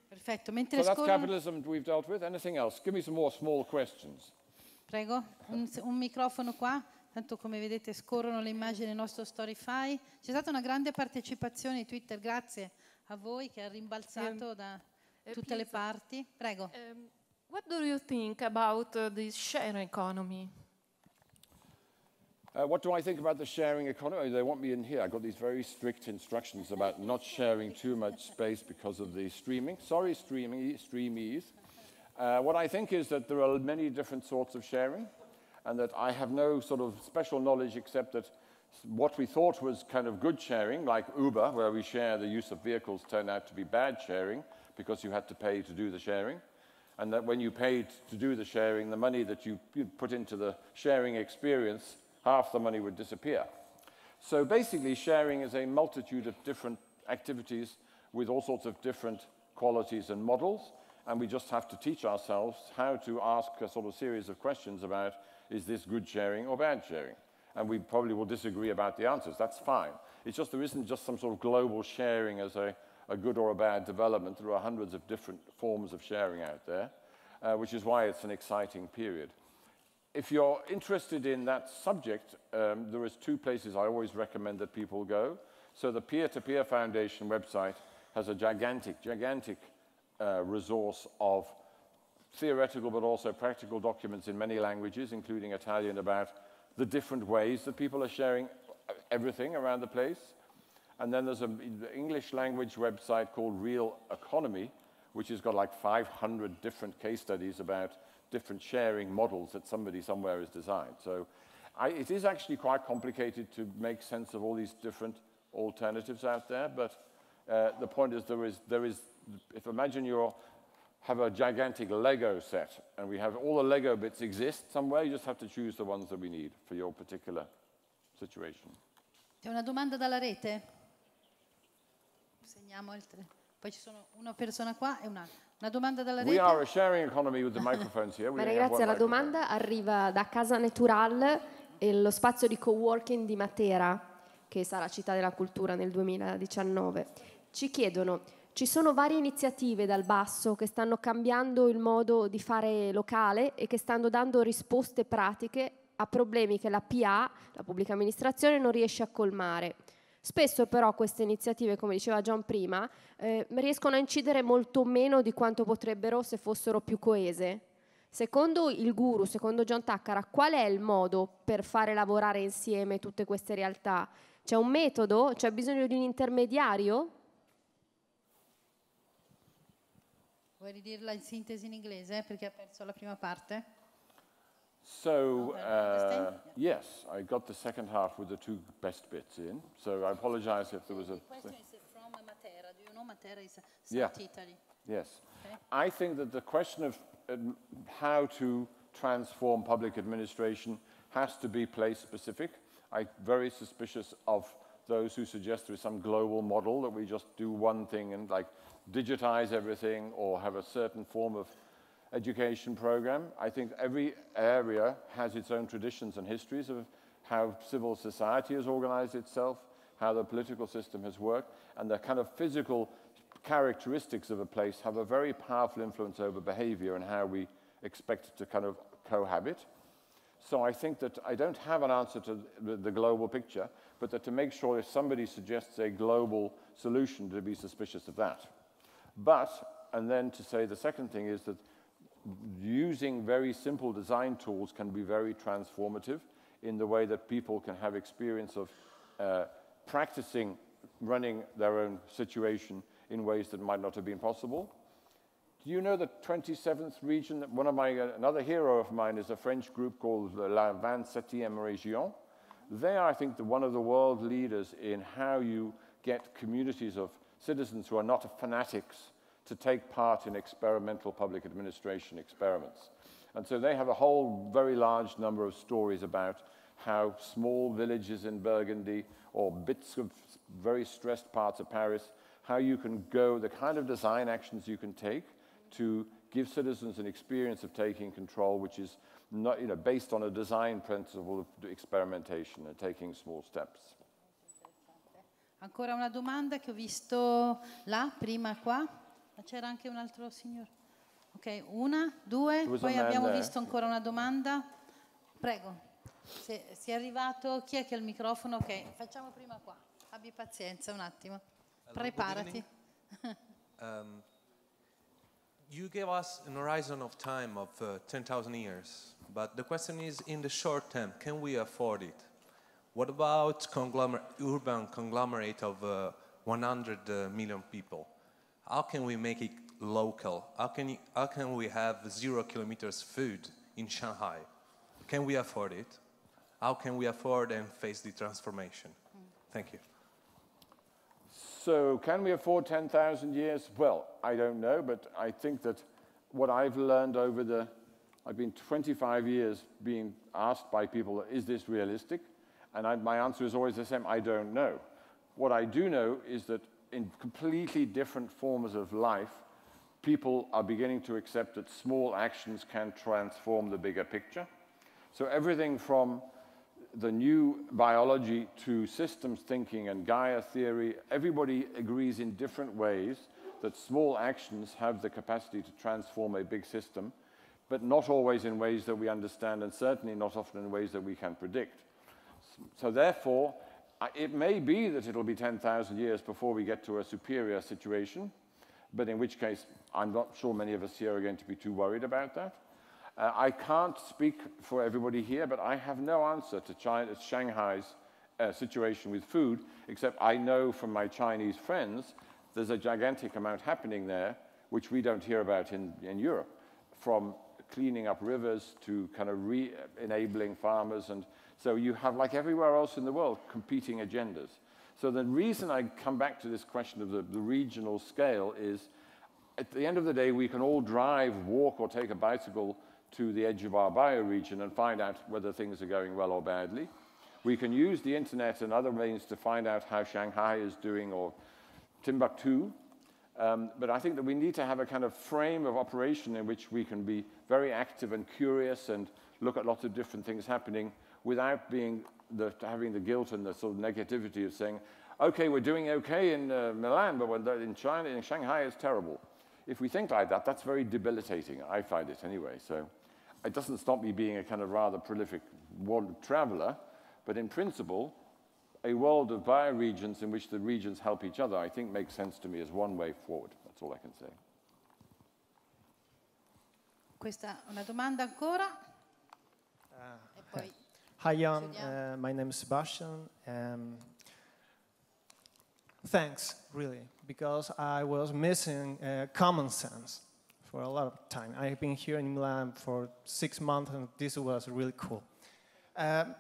Perfecto. Mentre so that's capitalism we've dealt with. Anything else? Give me some more small questions. Prego, un, un, microfono qua, tanto come vedete scorrono le immagini del nostro Storyfy. C'è stata una grande partecipazione di Twitter, grazie a voi che ha rimbalzato ehm, da eh, tutte le parti. Prego. Ehm, what do you think about uh, the share economy? Uh, what do I think about the sharing economy? Oh, they want me in here. I got these very strict instructions about not sharing too much space because of the streaming. Sorry, streaming, streamies. Uh, what I think is that there are many different sorts of sharing, and that I have no sort of special knowledge except that what we thought was kind of good sharing, like Uber, where we share the use of vehicles, turned out to be bad sharing because you had to pay to do the sharing. And that when you paid to do the sharing, the money that you put into the sharing experience, half the money would disappear. So basically, sharing is a multitude of different activities with all sorts of different qualities and models and we just have to teach ourselves how to ask a sort of series of questions about is this good sharing or bad sharing? And we probably will disagree about the answers. That's fine. It's just there isn't just some sort of global sharing as a, a good or a bad development. There are hundreds of different forms of sharing out there, uh, which is why it's an exciting period. If you're interested in that subject, um, there is two places I always recommend that people go. So the Peer-to-Peer -Peer Foundation website has a gigantic, gigantic uh, resource of theoretical but also practical documents in many languages, including Italian, about the different ways that people are sharing everything around the place. And then there's an English language website called Real Economy, which has got like 500 different case studies about different sharing models that somebody somewhere has designed. So I, it is actually quite complicated to make sense of all these different alternatives out there, but uh, the point is there is, there is if imagine you have a gigantic Lego set, and we have all the Lego bits exist somewhere, you just have to choose the ones that we need for your particular situation. C'è una domanda dalla rete? Segniamo altre. Poi ci sono una persona qua e un'altra. Una domanda dalla rete. We are a sharing economy with the microphones here. Maria Grazia, la domanda arriva da Casa Natural e lo spazio di co-working di Matera, che sarà città della cultura nel 2019. Ci chiedono ci sono varie iniziative dal basso che stanno cambiando il modo di fare locale e che stanno dando risposte pratiche a problemi che la PA, la pubblica amministrazione, non riesce a colmare. Spesso però queste iniziative, come diceva John prima, eh, riescono a incidere molto meno di quanto potrebbero se fossero più coese. Secondo il guru, secondo John Taccara, qual è il modo per fare lavorare insieme tutte queste realtà? C'è un metodo? C'è bisogno di un intermediario? Vuoi ridirla in sintesi in inglese perché ha perso la prima parte? So, ah, uh, yes, I got the second half with the two best bits in. So I apologize if there was a... The question is from Matera. Do you know Matera is South yeah. Italy? Yes. Okay. I think that the question of um, how to transform public administration has to be place-specific. I'm very suspicious of those who suggest there is some global model that we just do one thing and like digitize everything or have a certain form of education program. I think every area has its own traditions and histories of how civil society has organized itself, how the political system has worked, and the kind of physical characteristics of a place have a very powerful influence over behavior and how we expect it to kind of cohabit. So I think that I don't have an answer to the, the global picture, but that to make sure if somebody suggests a global solution to be suspicious of that. But, and then to say the second thing is that using very simple design tools can be very transformative in the way that people can have experience of uh, practicing running their own situation in ways that might not have been possible. Do you know the 27th region? One of my, uh, another hero of mine is a French group called La 27e Région. They are, I think, the, one of the world leaders in how you get communities of citizens who are not fanatics to take part in experimental public administration experiments. And so they have a whole very large number of stories about how small villages in Burgundy or bits of very stressed parts of Paris, how you can go, the kind of design actions you can take to give citizens an experience of taking control, which is not, you know, based on a design principle of experimentation and taking small steps. Ancora una domanda che ho visto là, prima qua. Ma c'era anche un altro signore. Ok, una, due, Scusa poi abbiamo there. visto ancora una domanda. Prego. Se, si è arrivato, chi è che ha il microfono? Ok, facciamo prima qua. Abbi pazienza un attimo. Hello, Preparati. um, you gave us an horizon of time of uh, 10,000 years, but the question is in the short term, can we afford it? What about conglomer urban conglomerate of uh, 100 uh, million people? How can we make it local? How can, you, how can we have zero kilometers food in Shanghai? Can we afford it? How can we afford and face the transformation? Thank you. So, can we afford 10,000 years? Well, I don't know, but I think that what I've learned over the, I've been 25 years being asked by people, is this realistic? And I, my answer is always the same, I don't know. What I do know is that in completely different forms of life, people are beginning to accept that small actions can transform the bigger picture. So everything from the new biology to systems thinking and Gaia theory, everybody agrees in different ways that small actions have the capacity to transform a big system, but not always in ways that we understand and certainly not often in ways that we can predict. So therefore, it may be that it'll be 10,000 years before we get to a superior situation, but in which case, I'm not sure many of us here are going to be too worried about that. Uh, I can't speak for everybody here, but I have no answer to China, Shanghai's uh, situation with food, except I know from my Chinese friends there's a gigantic amount happening there, which we don't hear about in, in Europe, from cleaning up rivers to kind of re-enabling farmers and so you have, like everywhere else in the world, competing agendas. So the reason I come back to this question of the, the regional scale is at the end of the day, we can all drive, walk, or take a bicycle to the edge of our bioregion and find out whether things are going well or badly. We can use the internet and other means to find out how Shanghai is doing or Timbuktu. Um, but I think that we need to have a kind of frame of operation in which we can be very active and curious and look at lots of different things happening without being the, having the guilt and the sort of negativity of saying, okay, we're doing okay in uh, Milan, but in China, in Shanghai, it's terrible. If we think like that, that's very debilitating. I find it anyway. So it doesn't stop me being a kind of rather prolific world traveler, but in principle, a world of bioregions in which the regions help each other, I think makes sense to me as one way forward. That's all I can say. Questa una domanda ancora? Uh, e poi Hi, Jan. Uh, my name is Sebastian. Um, thanks, really, because I was missing uh, common sense for a lot of time. I've been here in Milan for six months, and this was really cool. Um,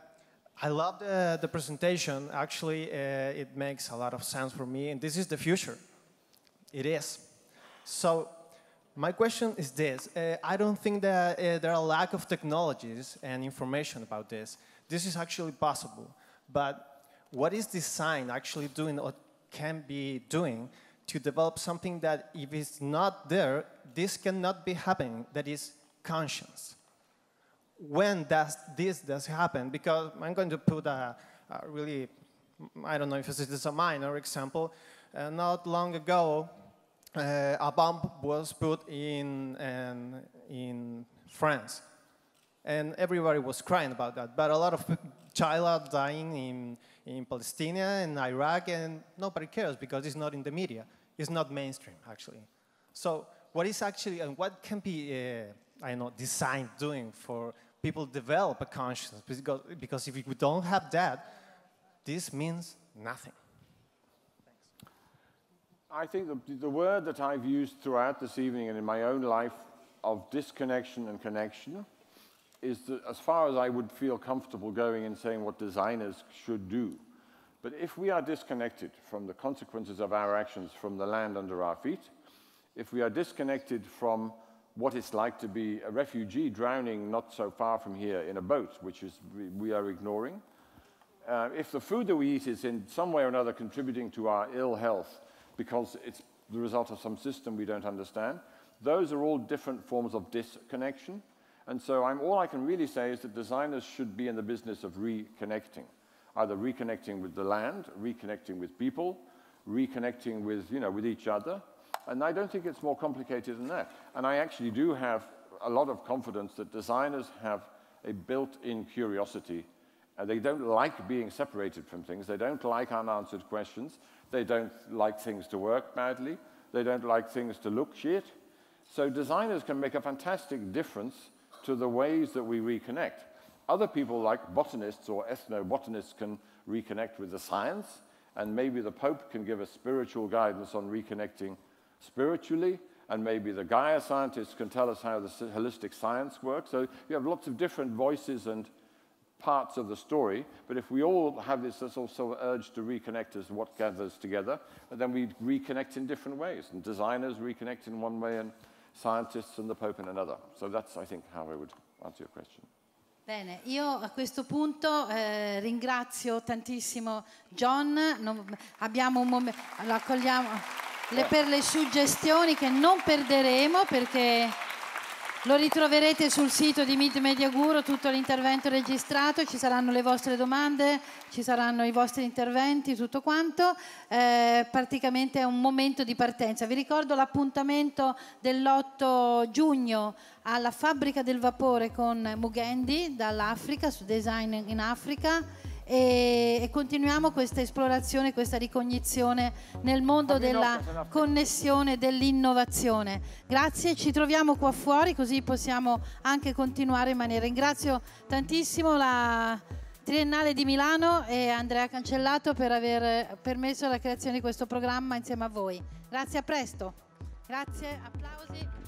I love the, uh, the presentation. Actually, uh, it makes a lot of sense for me, and this is the future. It is. So my question is this. Uh, I don't think that uh, there are lack of technologies and information about this. This is actually possible. But what is design actually doing or can be doing to develop something that if it's not there, this cannot be happening, that is conscience. When does this does happen? Because I'm going to put a, a really, I don't know if this is a minor example. Uh, not long ago, uh, a bomb was put in, in, um, in France and everybody was crying about that. But a lot of child are dying in, in Palestine and Iraq, and nobody cares because it's not in the media. It's not mainstream, actually. So what is actually, and what can be, uh, I know, design doing for people develop a consciousness? Because, because if we don't have that, this means nothing. I think the, the, word that I've used throughout this evening and in my own life of disconnection and connection is as far as I would feel comfortable going and saying what designers should do. But if we are disconnected from the consequences of our actions from the land under our feet, if we are disconnected from what it's like to be a refugee drowning not so far from here in a boat, which is we are ignoring, uh, if the food that we eat is in some way or another contributing to our ill health because it's the result of some system we don't understand, those are all different forms of disconnection. And so I'm, all I can really say is that designers should be in the business of reconnecting, either reconnecting with the land, reconnecting with people, reconnecting with, you know, with each other. And I don't think it's more complicated than that. And I actually do have a lot of confidence that designers have a built-in curiosity. they don't like being separated from things. They don't like unanswered questions. They don't like things to work badly. They don't like things to look shit. So designers can make a fantastic difference to the ways that we reconnect. Other people, like botanists or ethnobotanists, can reconnect with the science, and maybe the Pope can give us spiritual guidance on reconnecting spiritually, and maybe the Gaia scientists can tell us how the holistic science works. So you have lots of different voices and parts of the story, but if we all have this, this also urge to reconnect as what gathers together, then we reconnect in different ways, and designers reconnect in one way, and scientists and the Pope in another. So that's, I think, how I would answer your question. Bene, io a questo punto eh, ringrazio tantissimo John, non, abbiamo un momento, allora, le, eh. per le suggestioni che non perderemo perché... Lo ritroverete sul sito di Mid Media Guru, tutto l'intervento registrato, ci saranno le vostre domande, ci saranno i vostri interventi, tutto quanto. Eh, praticamente è un momento di partenza. Vi ricordo l'appuntamento dell'8 giugno alla Fabbrica del Vapore con Mugendi dall'Africa, su Design in Africa e, e continuiamo questa esplorazione, questa ricognizione nel mondo della connessione, dell'innovazione. Grazie, ci troviamo qua fuori così possiamo anche continuare in maniera. Ringrazio tantissimo la Triennale di Milano e Andrea Cancellato per aver permesso la creazione di questo programma insieme a voi. Grazie, a presto. Grazie, applausi.